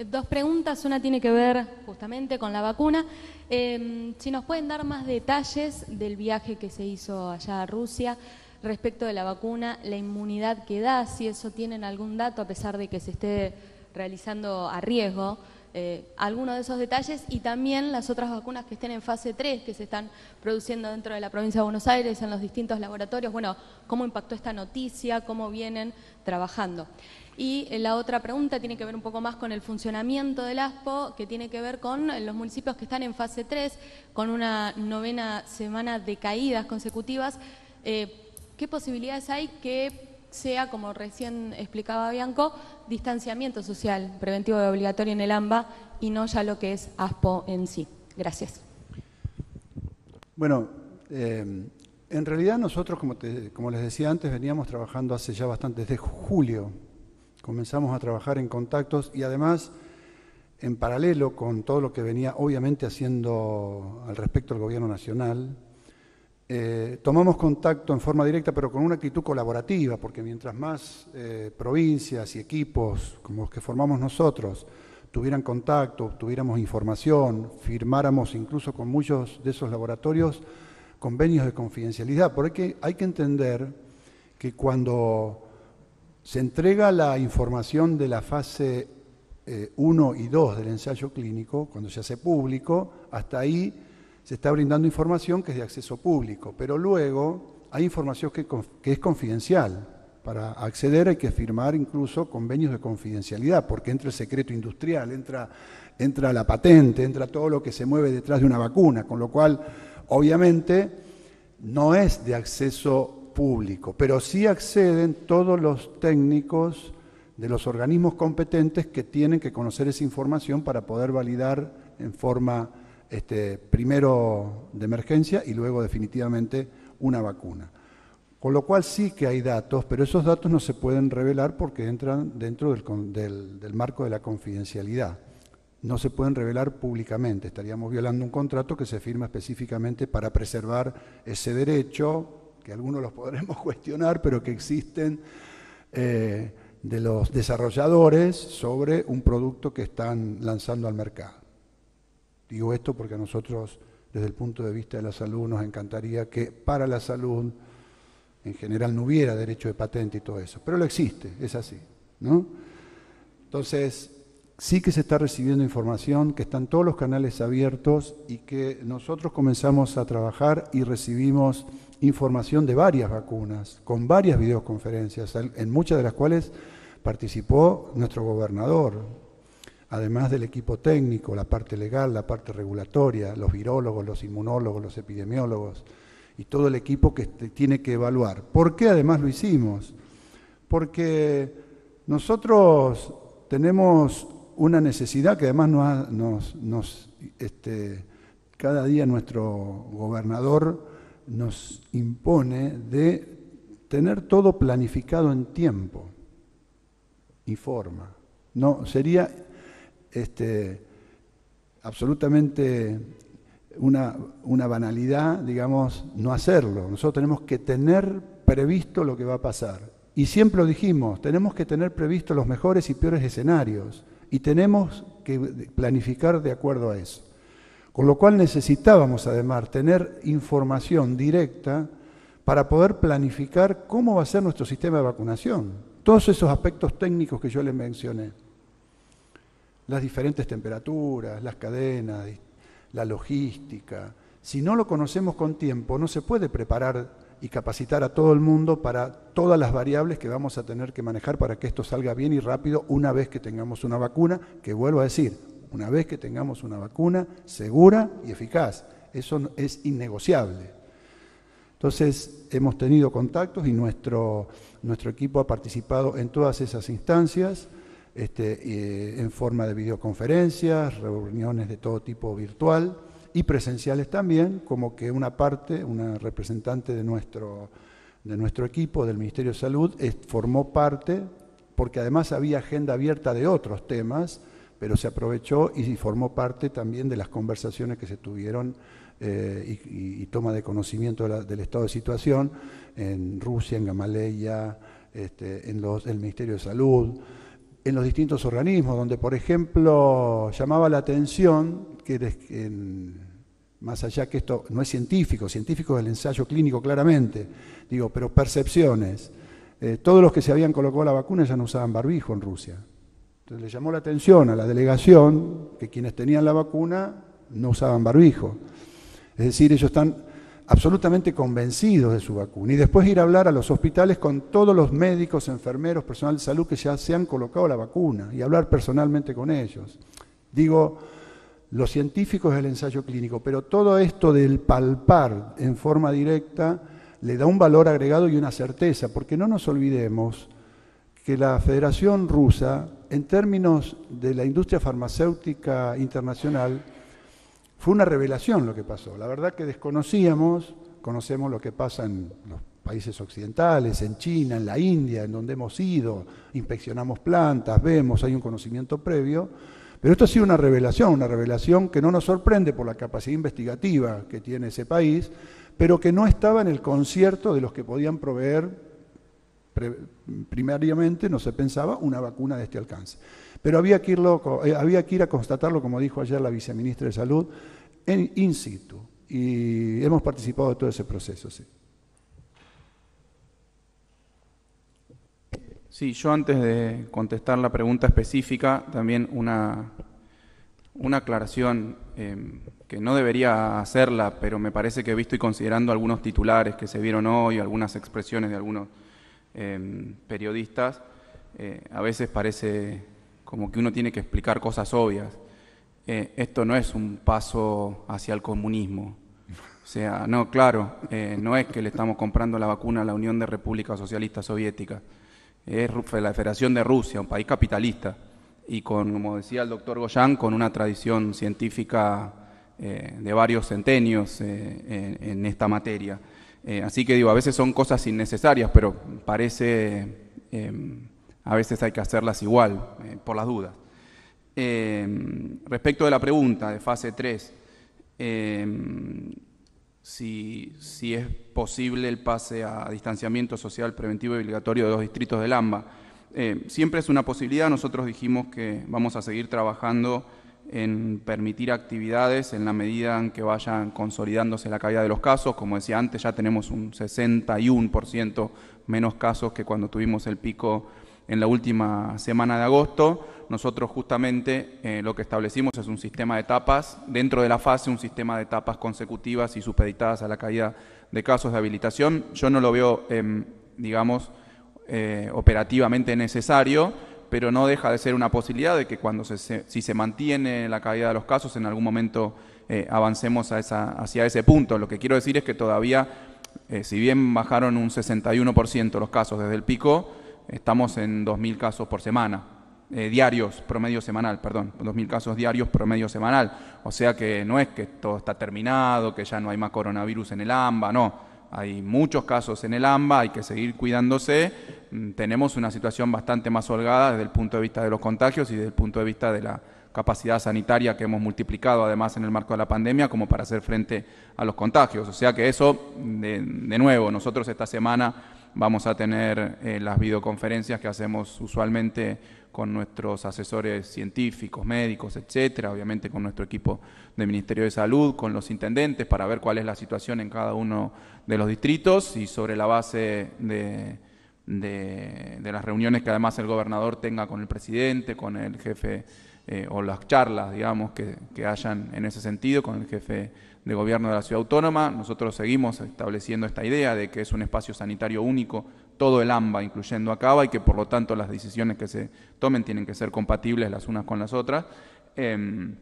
Eh, dos preguntas. Una tiene que ver justamente con la vacuna. Em, si nos pueden dar más detalles del viaje que se hizo allá a Rusia respecto de la vacuna, la inmunidad que da, si eso tienen algún dato a pesar de que se esté realizando a riesgo. Eh, algunos de esos detalles y también las otras vacunas que estén en fase 3, que se están produciendo dentro de la provincia de Buenos Aires, en los distintos laboratorios. Bueno, cómo impactó esta noticia, cómo vienen trabajando. Y eh, la otra pregunta tiene que ver un poco más con el funcionamiento del ASPO, que tiene que ver con eh, los municipios que están en fase 3, con una novena semana de caídas consecutivas. Eh, ¿Qué posibilidades hay que sea, como recién explicaba Bianco, distanciamiento social preventivo y obligatorio en el AMBA y no ya lo que es ASPO en sí? Gracias. Bueno, en realidad nosotros, como, como les decía antes, veníamos trabajando hace ya bastante, desde julio Comenzamos a trabajar en contactos y además, en paralelo con todo lo que venía obviamente haciendo al respecto el gobierno nacional, eh, tomamos contacto en forma directa, pero con una actitud colaborativa, porque mientras más eh, provincias y equipos como los que formamos nosotros tuvieran contacto, tuviéramos información, firmáramos incluso con muchos de esos laboratorios convenios de confidencialidad, porque hay que entender que cuando se entrega la información de la fase 1 eh, y 2 del ensayo clínico, cuando se hace público, hasta ahí se está brindando información que es de acceso público, pero luego hay información que, es confidencial. Para acceder hay que firmar incluso convenios de confidencialidad, porque entra el secreto industrial, entra, entra la patente, entra todo lo que se mueve detrás de una vacuna, con lo cual, obviamente, no es de acceso público, pero sí acceden todos los técnicos de los organismos competentes que tienen que conocer esa información para poder validar en forma este, primero de emergencia y luego definitivamente una vacuna. Con lo cual sí que hay datos, pero esos datos no se pueden revelar porque entran dentro del, del marco de la confidencialidad. No se pueden revelar públicamente, estaríamos violando un contrato que se firma específicamente para preservar ese derecho que algunos los podremos cuestionar, pero que existen eh, de los desarrolladores sobre un producto que están lanzando al mercado. Digo esto porque a nosotros, desde el punto de vista de la salud, nos encantaría que para la salud en general no hubiera derecho de patente y todo eso, pero lo existe, es así. Entonces, sí que se está recibiendo información, que están todos los canales abiertos y que nosotros comenzamos a trabajar y recibimos información de varias vacunas, con varias videoconferencias, en muchas de las cuales participó nuestro gobernador, además del equipo técnico, la parte legal, la parte regulatoria, los virólogos, los inmunólogos, los epidemiólogos y todo el equipo que este, tiene que evaluar. ¿Por qué además lo hicimos? Porque nosotros tenemos una necesidad que además nos, nos, este, cada día nuestro gobernador nos impone de tener todo planificado en tiempo y forma. No, sería este, absolutamente una, una, banalidad, digamos, no hacerlo. Nosotros tenemos que tener previsto lo que va a pasar. Y siempre lo dijimos, tenemos que tener previsto los mejores y peores escenarios y tenemos que planificar de acuerdo a eso. Por lo cual necesitábamos además tener información directa para poder planificar cómo va a ser nuestro sistema de vacunación. Todos esos aspectos técnicos que yo les mencioné. Las diferentes temperaturas, las cadenas, la logística. Si no lo conocemos con tiempo, no se puede preparar y capacitar a todo el mundo para todas las variables que vamos a tener que manejar para que esto salga bien y rápido una vez que tengamos una vacuna, que vuelvo a decir, una vez que tengamos una vacuna segura y eficaz. Eso es innegociable. Entonces, hemos tenido contactos y nuestro, nuestro equipo ha participado en todas esas instancias, este, eh, en forma de videoconferencias, reuniones de todo tipo virtual y presenciales también, como que una parte, una representante de nuestro, de nuestro equipo del Ministerio de Salud formó parte, porque además había agenda abierta de otros temas, pero se aprovechó y formó parte también de las conversaciones que se tuvieron eh, y, toma de conocimiento del estado de situación en Rusia, en Gamaleya, este, en los, el Ministerio de Salud, en los distintos organismos, donde por ejemplo llamaba la atención que más allá que esto no es científico, científico es el ensayo clínico claramente, digo, pero percepciones. Eh, todos los que se habían colocado la vacuna ya no usaban barbijo en Rusia le llamó la atención a la delegación que quienes tenían la vacuna no usaban barbijo. Es decir, ellos están absolutamente convencidos de su vacuna. Y después ir a hablar a los hospitales con todos los médicos, enfermeros, personal de salud que ya se han colocado la vacuna y hablar personalmente con ellos. Digo, los científicos del ensayo clínico, pero todo esto del palpar en forma directa le da un valor agregado y una certeza, porque no nos olvidemos que la Federación Rusa en términos de la industria farmacéutica internacional, fue una revelación lo que pasó. La verdad que desconocíamos, conocemos lo que pasa en los países occidentales, en China, en la India, en donde hemos ido, inspeccionamos plantas, vemos, hay un conocimiento previo, pero esto ha sido una revelación, una revelación que no nos sorprende por la capacidad investigativa que tiene ese país, pero que no estaba en el concierto de los que podían proveer primariamente no se pensaba una vacuna de este alcance. Pero había que, eh, había que ir a constatarlo, como dijo ayer la viceministra de Salud, en in situ. Y hemos participado de todo ese proceso, sí. yo antes de contestar la pregunta específica, también una, una aclaración em, que no debería hacerla, pero me parece que he visto y considerando algunos titulares que se vieron hoy, algunas expresiones de algunos Em, periodistas, eh, a veces parece como que uno tiene que explicar cosas obvias. Eh, esto no es un paso hacia el comunismo. O sea, no, claro, eh, no es que le estamos comprando la vacuna a la Unión de Repúblicas Socialistas Soviéticas. Es la Federación de Rusia, un país capitalista, y con, como decía el doctor goyan con una tradición científica de varios centenios en esta materia. Eh, así que digo, a veces son cosas innecesarias, pero parece, eh, a veces hay que hacerlas igual, eh, por las dudas. respecto de la pregunta de fase 3, si, es posible el pase a distanciamiento social preventivo y obligatorio de los distritos del AMBA. siempre es una posibilidad, nosotros dijimos que vamos a seguir trabajando en permitir actividades en la medida en que vayan consolidándose la caída de los casos. Como decía antes, ya tenemos un 61% menos casos que cuando tuvimos el pico en la última semana de agosto. Nosotros justamente eh, lo que establecimos es un sistema de etapas, dentro de la fase un sistema de etapas consecutivas y supeditadas a la caída de casos de habilitación. Yo no lo veo, em, digamos, eh, operativamente necesario pero no deja de ser una posibilidad de que cuando si se mantiene la caída de los casos, en algún momento eh, avancemos hacia ese punto. Lo que quiero decir es que todavía, eh, si bien bajaron un 61% los casos desde el pico, estamos en 2.000 casos por semana, eh, diarios, promedio semanal, perdón, 2.000 casos diarios, promedio semanal. O sea que no es que todo está terminado, que ya no hay más coronavirus en el AMBA, no hay muchos casos en el AMBA, hay que seguir cuidándose. Mm, tenemos una situación bastante más holgada desde el punto de vista de los contagios y desde el punto de vista de la capacidad sanitaria que hemos multiplicado además en el marco de la pandemia como para hacer frente a los contagios. O sea que eso, de, nuevo, nosotros esta semana vamos a tener eh, las videoconferencias que hacemos usualmente con nuestros asesores científicos, médicos, etcétera, obviamente con nuestro equipo del Ministerio de Salud, con los intendentes para ver cuál es la situación en cada uno de los distritos y sobre la base de, las reuniones que además el gobernador tenga con el presidente, con el jefe eh, o las charlas, digamos, que hayan en ese sentido con el jefe de gobierno de la ciudad autónoma. Nosotros seguimos estableciendo esta idea de que es un espacio sanitario único todo el AMBA, incluyendo Acaba, y que por lo tanto las decisiones que se tomen tienen que ser compatibles las unas con las otras. Em,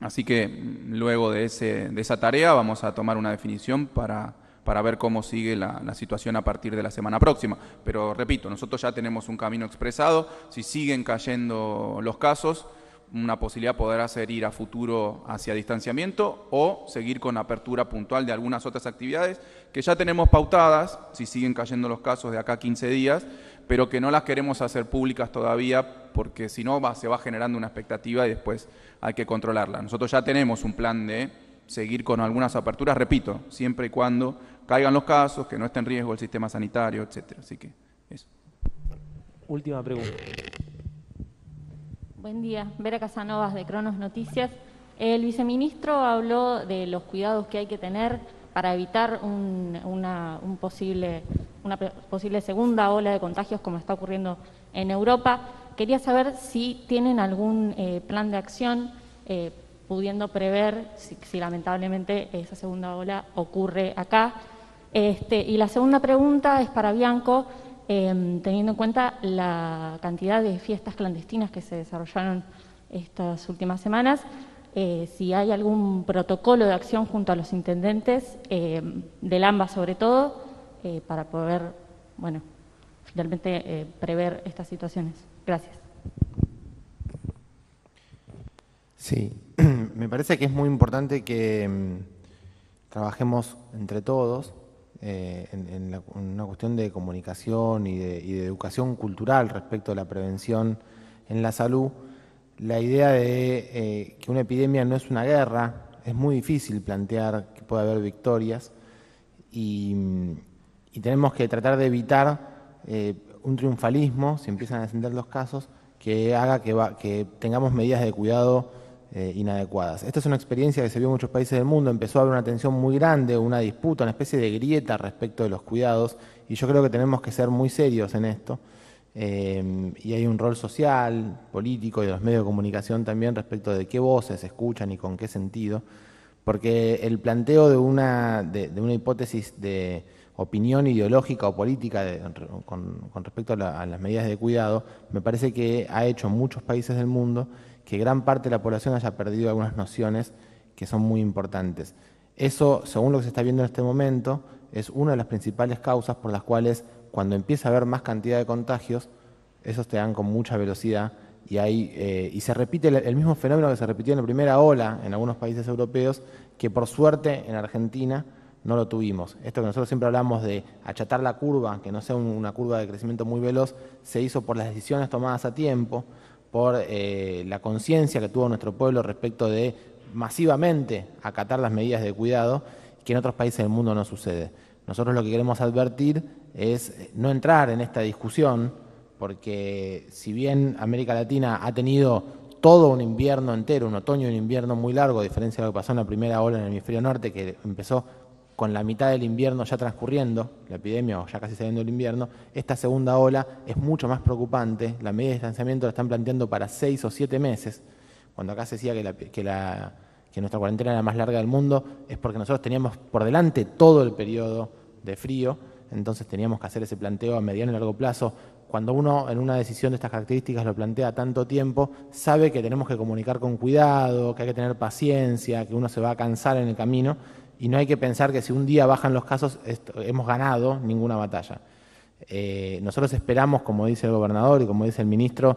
así que mm, luego de, esa tarea vamos a tomar una definición para, ver cómo sigue la, situación a partir de la semana próxima. Pero repito, nosotros ya tenemos un camino expresado, si siguen cayendo los casos, una posibilidad de poder hacer ir a futuro hacia distanciamiento o seguir con apertura puntual de algunas otras actividades que ya tenemos pautadas, si siguen cayendo los casos de acá 15 días, pero que no las queremos hacer públicas todavía porque si no va, se va generando una expectativa y después hay que controlarla. Nosotros ya tenemos un plan de seguir con algunas aperturas, repito, siempre y cuando caigan los casos, que no esté en riesgo el sistema sanitario, etcétera. Así que eso. Última pregunta. Buen día. Vera Casanovas de Cronos Noticias. El viceministro habló de los cuidados que hay que tener para evitar un, una, posible, una posible segunda ola de contagios como está ocurriendo en Europa. Quería saber si tienen algún eh, plan de acción eh, pudiendo prever si, lamentablemente esa segunda ola ocurre acá. Este, y la segunda pregunta es para Bianco. Em, teniendo en cuenta la cantidad de fiestas clandestinas que se desarrollaron estas últimas semanas, eh, si hay algún protocolo de acción junto a los intendentes, em, del AMBA sobre todo, eh, para poder, bueno, finalmente eh, prever estas situaciones. Gracias. Sí, me parece que es muy importante que em, trabajemos entre todos eh, en, la, una cuestión de comunicación y de, educación cultural respecto a la prevención en la salud, la idea de eh, que una epidemia no es una guerra, es muy difícil plantear que pueda haber victorias y, tenemos que tratar de evitar eh, un triunfalismo, si empiezan a ascender los casos, que haga que, que tengamos medidas de cuidado eh, inadecuadas. Esta es una experiencia que se vio en muchos países del mundo, empezó a haber una tensión muy grande, una disputa, una especie de grieta respecto de los cuidados, y yo creo que tenemos que ser muy serios en esto. Eh, y hay un rol social, político y de los medios de comunicación también respecto de qué voces escuchan y con qué sentido, porque el planteo de una, de, una hipótesis de opinión ideológica o política con, respecto a, las medidas de cuidado, me parece que ha hecho muchos países del mundo que gran parte de la población haya perdido algunas nociones que son muy importantes. Eso, según lo que se está viendo en este momento, es una de las principales causas por las cuales cuando empieza a haber más cantidad de contagios, esos te dan con mucha velocidad y, eh, y se repite el, mismo fenómeno que se repitió en la primera ola en algunos países europeos, que por suerte en Argentina no lo tuvimos. Esto que nosotros siempre hablamos de achatar la curva, que no sea una curva de crecimiento muy veloz, se hizo por las decisiones tomadas a tiempo por eh, la conciencia que tuvo nuestro pueblo respecto de masivamente acatar las medidas de cuidado, que en otros países del mundo no sucede. Nosotros lo que queremos advertir es eh, no entrar en esta discusión, porque si bien América Latina ha tenido todo un invierno entero, un otoño y un invierno muy largo, a diferencia de lo que pasó en la primera ola en el hemisferio norte, que empezó con la mitad del invierno ya transcurriendo, la epidemia o ya casi saliendo el invierno, esta segunda ola es mucho más preocupante. La medida de distanciamiento la están planteando para seis o siete meses, cuando acá se decía que, nuestra cuarentena era la más larga del mundo, es porque nosotros teníamos por delante todo el periodo de frío, entonces teníamos que hacer ese planteo a mediano y largo plazo. Cuando uno en una decisión de estas características lo plantea tanto tiempo, sabe que tenemos que comunicar con cuidado, que hay que tener paciencia, que uno se va a cansar en el camino y no hay que pensar que si un día bajan los casos hemos ganado ninguna batalla. Eh, nosotros esperamos, como dice el gobernador y como dice el ministro,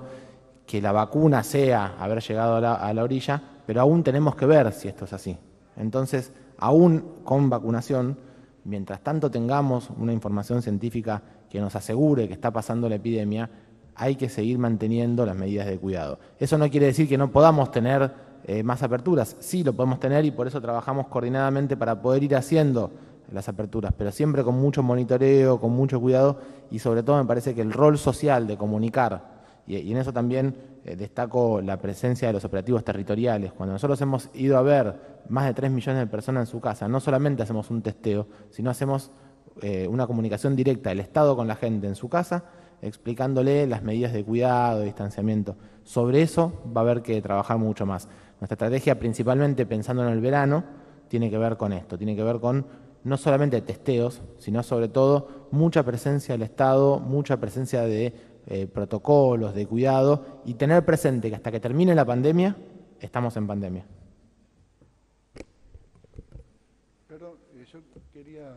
que la vacuna sea haber llegado a la orilla, pero aún tenemos que ver si esto es así. Entonces, aún con vacunación, mientras tanto tengamos una información científica que nos asegure que está pasando la epidemia, hay que seguir manteniendo las medidas de cuidado. Eso no quiere decir que no podamos tener eh, más aperturas. Sí, lo podemos tener y por eso trabajamos coordinadamente para poder ir haciendo las aperturas, pero siempre con mucho monitoreo, con mucho cuidado y sobre todo me parece que el rol social de comunicar, y, en eso también eh, destaco la presencia de los operativos territoriales. Cuando nosotros hemos ido a ver más de 3 millones de personas en su casa, no solamente hacemos un testeo, sino hacemos eh, una comunicación directa del Estado con la gente en su casa, explicándole las medidas de cuidado, de distanciamiento. Sobre eso va a haber que trabajar mucho más. Nuestra estrategia, principalmente pensando en el verano, tiene que ver con esto, tiene que ver con no solamente testeos, sino sobre todo mucha presencia del Estado, mucha presencia de eh, protocolos, de cuidado, y tener presente que hasta que termine la pandemia, estamos en pandemia. Perdón, eh, yo quería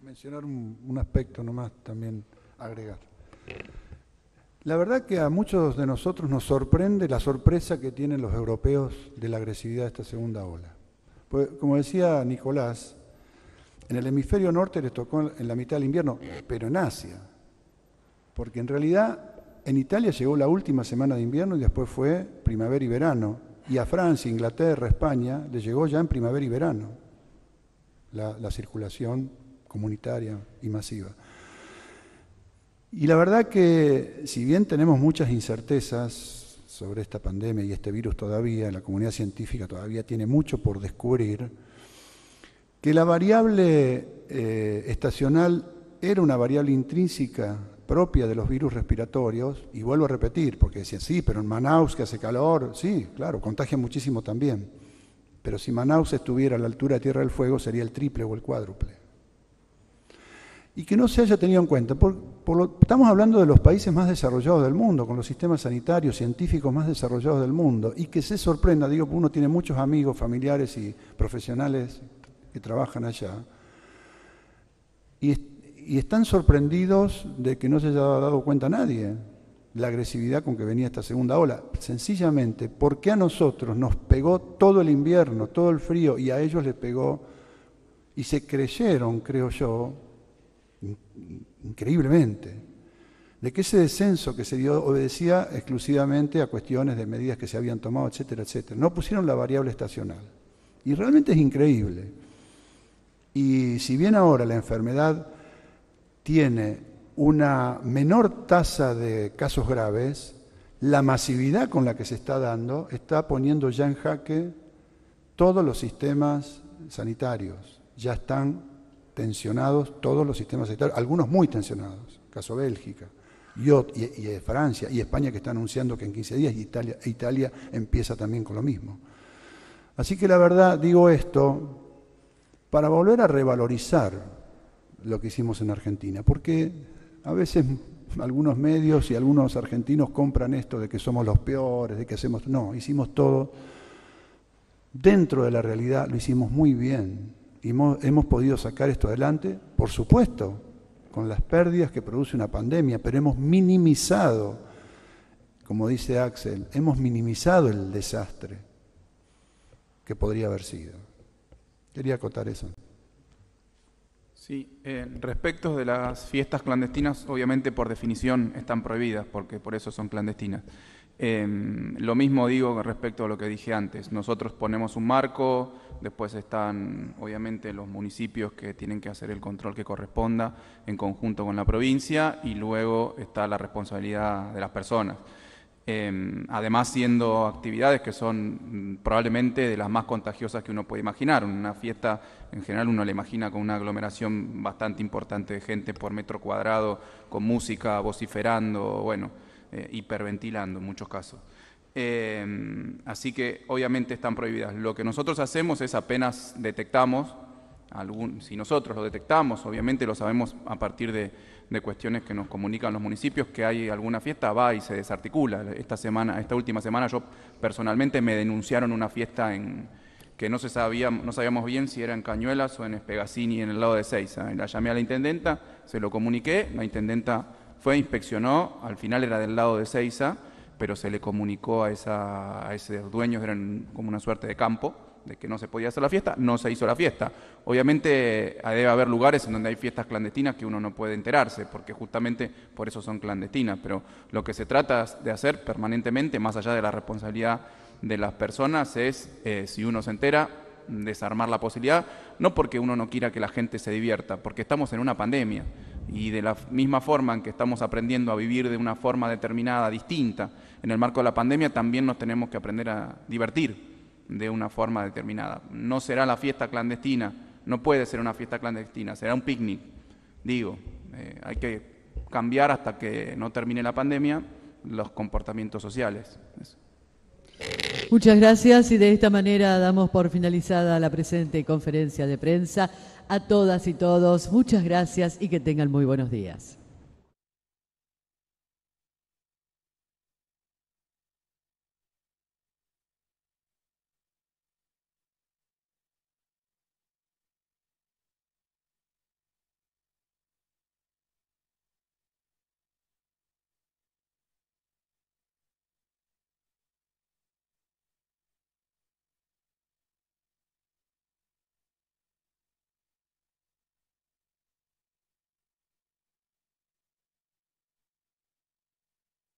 mencionar un, un aspecto nomás también agregar. La verdad que a muchos de nosotros nos sorprende la sorpresa que tienen los europeos de la agresividad de esta segunda ola. Pues, como decía Nicolás, en el hemisferio norte les tocó en la mitad del invierno, pero en Asia. Porque en realidad en Italia llegó la última semana de invierno y después fue primavera y verano. Y a Francia, Inglaterra, España les llegó ya en primavera y verano la circulación comunitaria y masiva. Y la verdad que si bien tenemos muchas incertezas sobre esta pandemia y este virus todavía, la comunidad científica todavía tiene mucho por descubrir, que la variable eh, estacional era una variable intrínseca propia de los virus respiratorios, y vuelvo a repetir, porque decían, sí, pero en Manaus que hace calor, sí, claro, contagia muchísimo también, pero si Manaus estuviera a la altura de Tierra del Fuego sería el triple o el cuádruple. Y que no se haya tenido en cuenta, por, estamos hablando de los países más desarrollados del mundo, con los sistemas sanitarios, científicos más desarrollados del mundo, y que se sorprenda, digo, uno tiene muchos amigos, familiares y profesionales que trabajan allá, y, están sorprendidos de que no se haya dado cuenta nadie la agresividad con que venía esta segunda ola. Sencillamente, ¿por qué a nosotros nos pegó todo el invierno, todo el frío, y a ellos les pegó, y se creyeron, creo yo, increíblemente, de que ese descenso que se dio obedecía exclusivamente a cuestiones de medidas que se habían tomado, etcétera, etcétera. No pusieron la variable estacional. Y realmente es increíble. Y si bien ahora la enfermedad tiene una menor tasa de casos graves, la masividad con la que se está dando está poniendo ya en jaque todos los sistemas sanitarios. Ya están tensionados todos los sistemas sectarios, algunos muy tensionados, caso Bélgica, y, eh, Francia y España que está anunciando que en 15 días y Italia, e Italia empieza también con lo mismo. Así que la verdad digo esto para volver a revalorizar lo que hicimos en Argentina, porque a veces algunos medios y algunos argentinos compran esto de que somos los peores, de que hacemos... No, hicimos todo dentro de la realidad, lo hicimos muy bien hemos podido sacar esto adelante? Por supuesto, con las pérdidas que produce una pandemia, pero hemos minimizado, como dice Axel, hemos minimizado el desastre que podría haber sido. Quería acotar eso. Sí, eh, respecto de las fiestas clandestinas, obviamente por definición están prohibidas, porque por eso son clandestinas. Em, lo mismo digo con respecto a lo que dije antes. Nosotros ponemos un marco, después están obviamente los municipios que tienen que hacer el control que corresponda en conjunto con la provincia y luego está la responsabilidad de las personas. Em, además siendo actividades que son mm, probablemente de las más contagiosas que uno puede imaginar. Una fiesta en general uno la imagina con una aglomeración bastante importante de gente por metro cuadrado, con música, vociferando, bueno. Eh, hiperventilando en muchos casos. Eh, así que obviamente están prohibidas. Lo que nosotros hacemos es apenas detectamos, algún, si nosotros lo detectamos, obviamente lo sabemos a partir de, cuestiones que nos comunican los municipios, que hay alguna fiesta, va y se desarticula. Esta, semana, esta última semana yo personalmente me denunciaron una fiesta en, que no, se sabía, no sabíamos bien si era en Cañuelas o en Espegacini, en el lado de Seiza. La llamé a la intendenta, se lo comuniqué, la intendenta fue, inspeccionó, al final era del lado de Seiza, pero se le comunicó a, esa, a esos dueños, eran como una suerte de campo, de que no se podía hacer la fiesta, no se hizo la fiesta. Obviamente eh, debe haber lugares en donde hay fiestas clandestinas que uno no puede enterarse, porque justamente por eso son clandestinas, pero lo que se trata de hacer permanentemente, más allá de la responsabilidad de las personas, es, eh, si uno se entera, desarmar la posibilidad, no porque uno no quiera que la gente se divierta, porque estamos en una pandemia y de la misma forma en que estamos aprendiendo a vivir de una forma determinada, distinta, en el marco de la pandemia también nos tenemos que aprender a divertir de una forma determinada. No será la fiesta clandestina, no puede ser una fiesta clandestina, será un picnic. Digo, eh, hay que cambiar hasta que no termine la pandemia los comportamientos sociales. Muchas gracias y de esta manera damos por finalizada la presente conferencia de prensa a todas y todos. Muchas gracias y que tengan muy buenos días.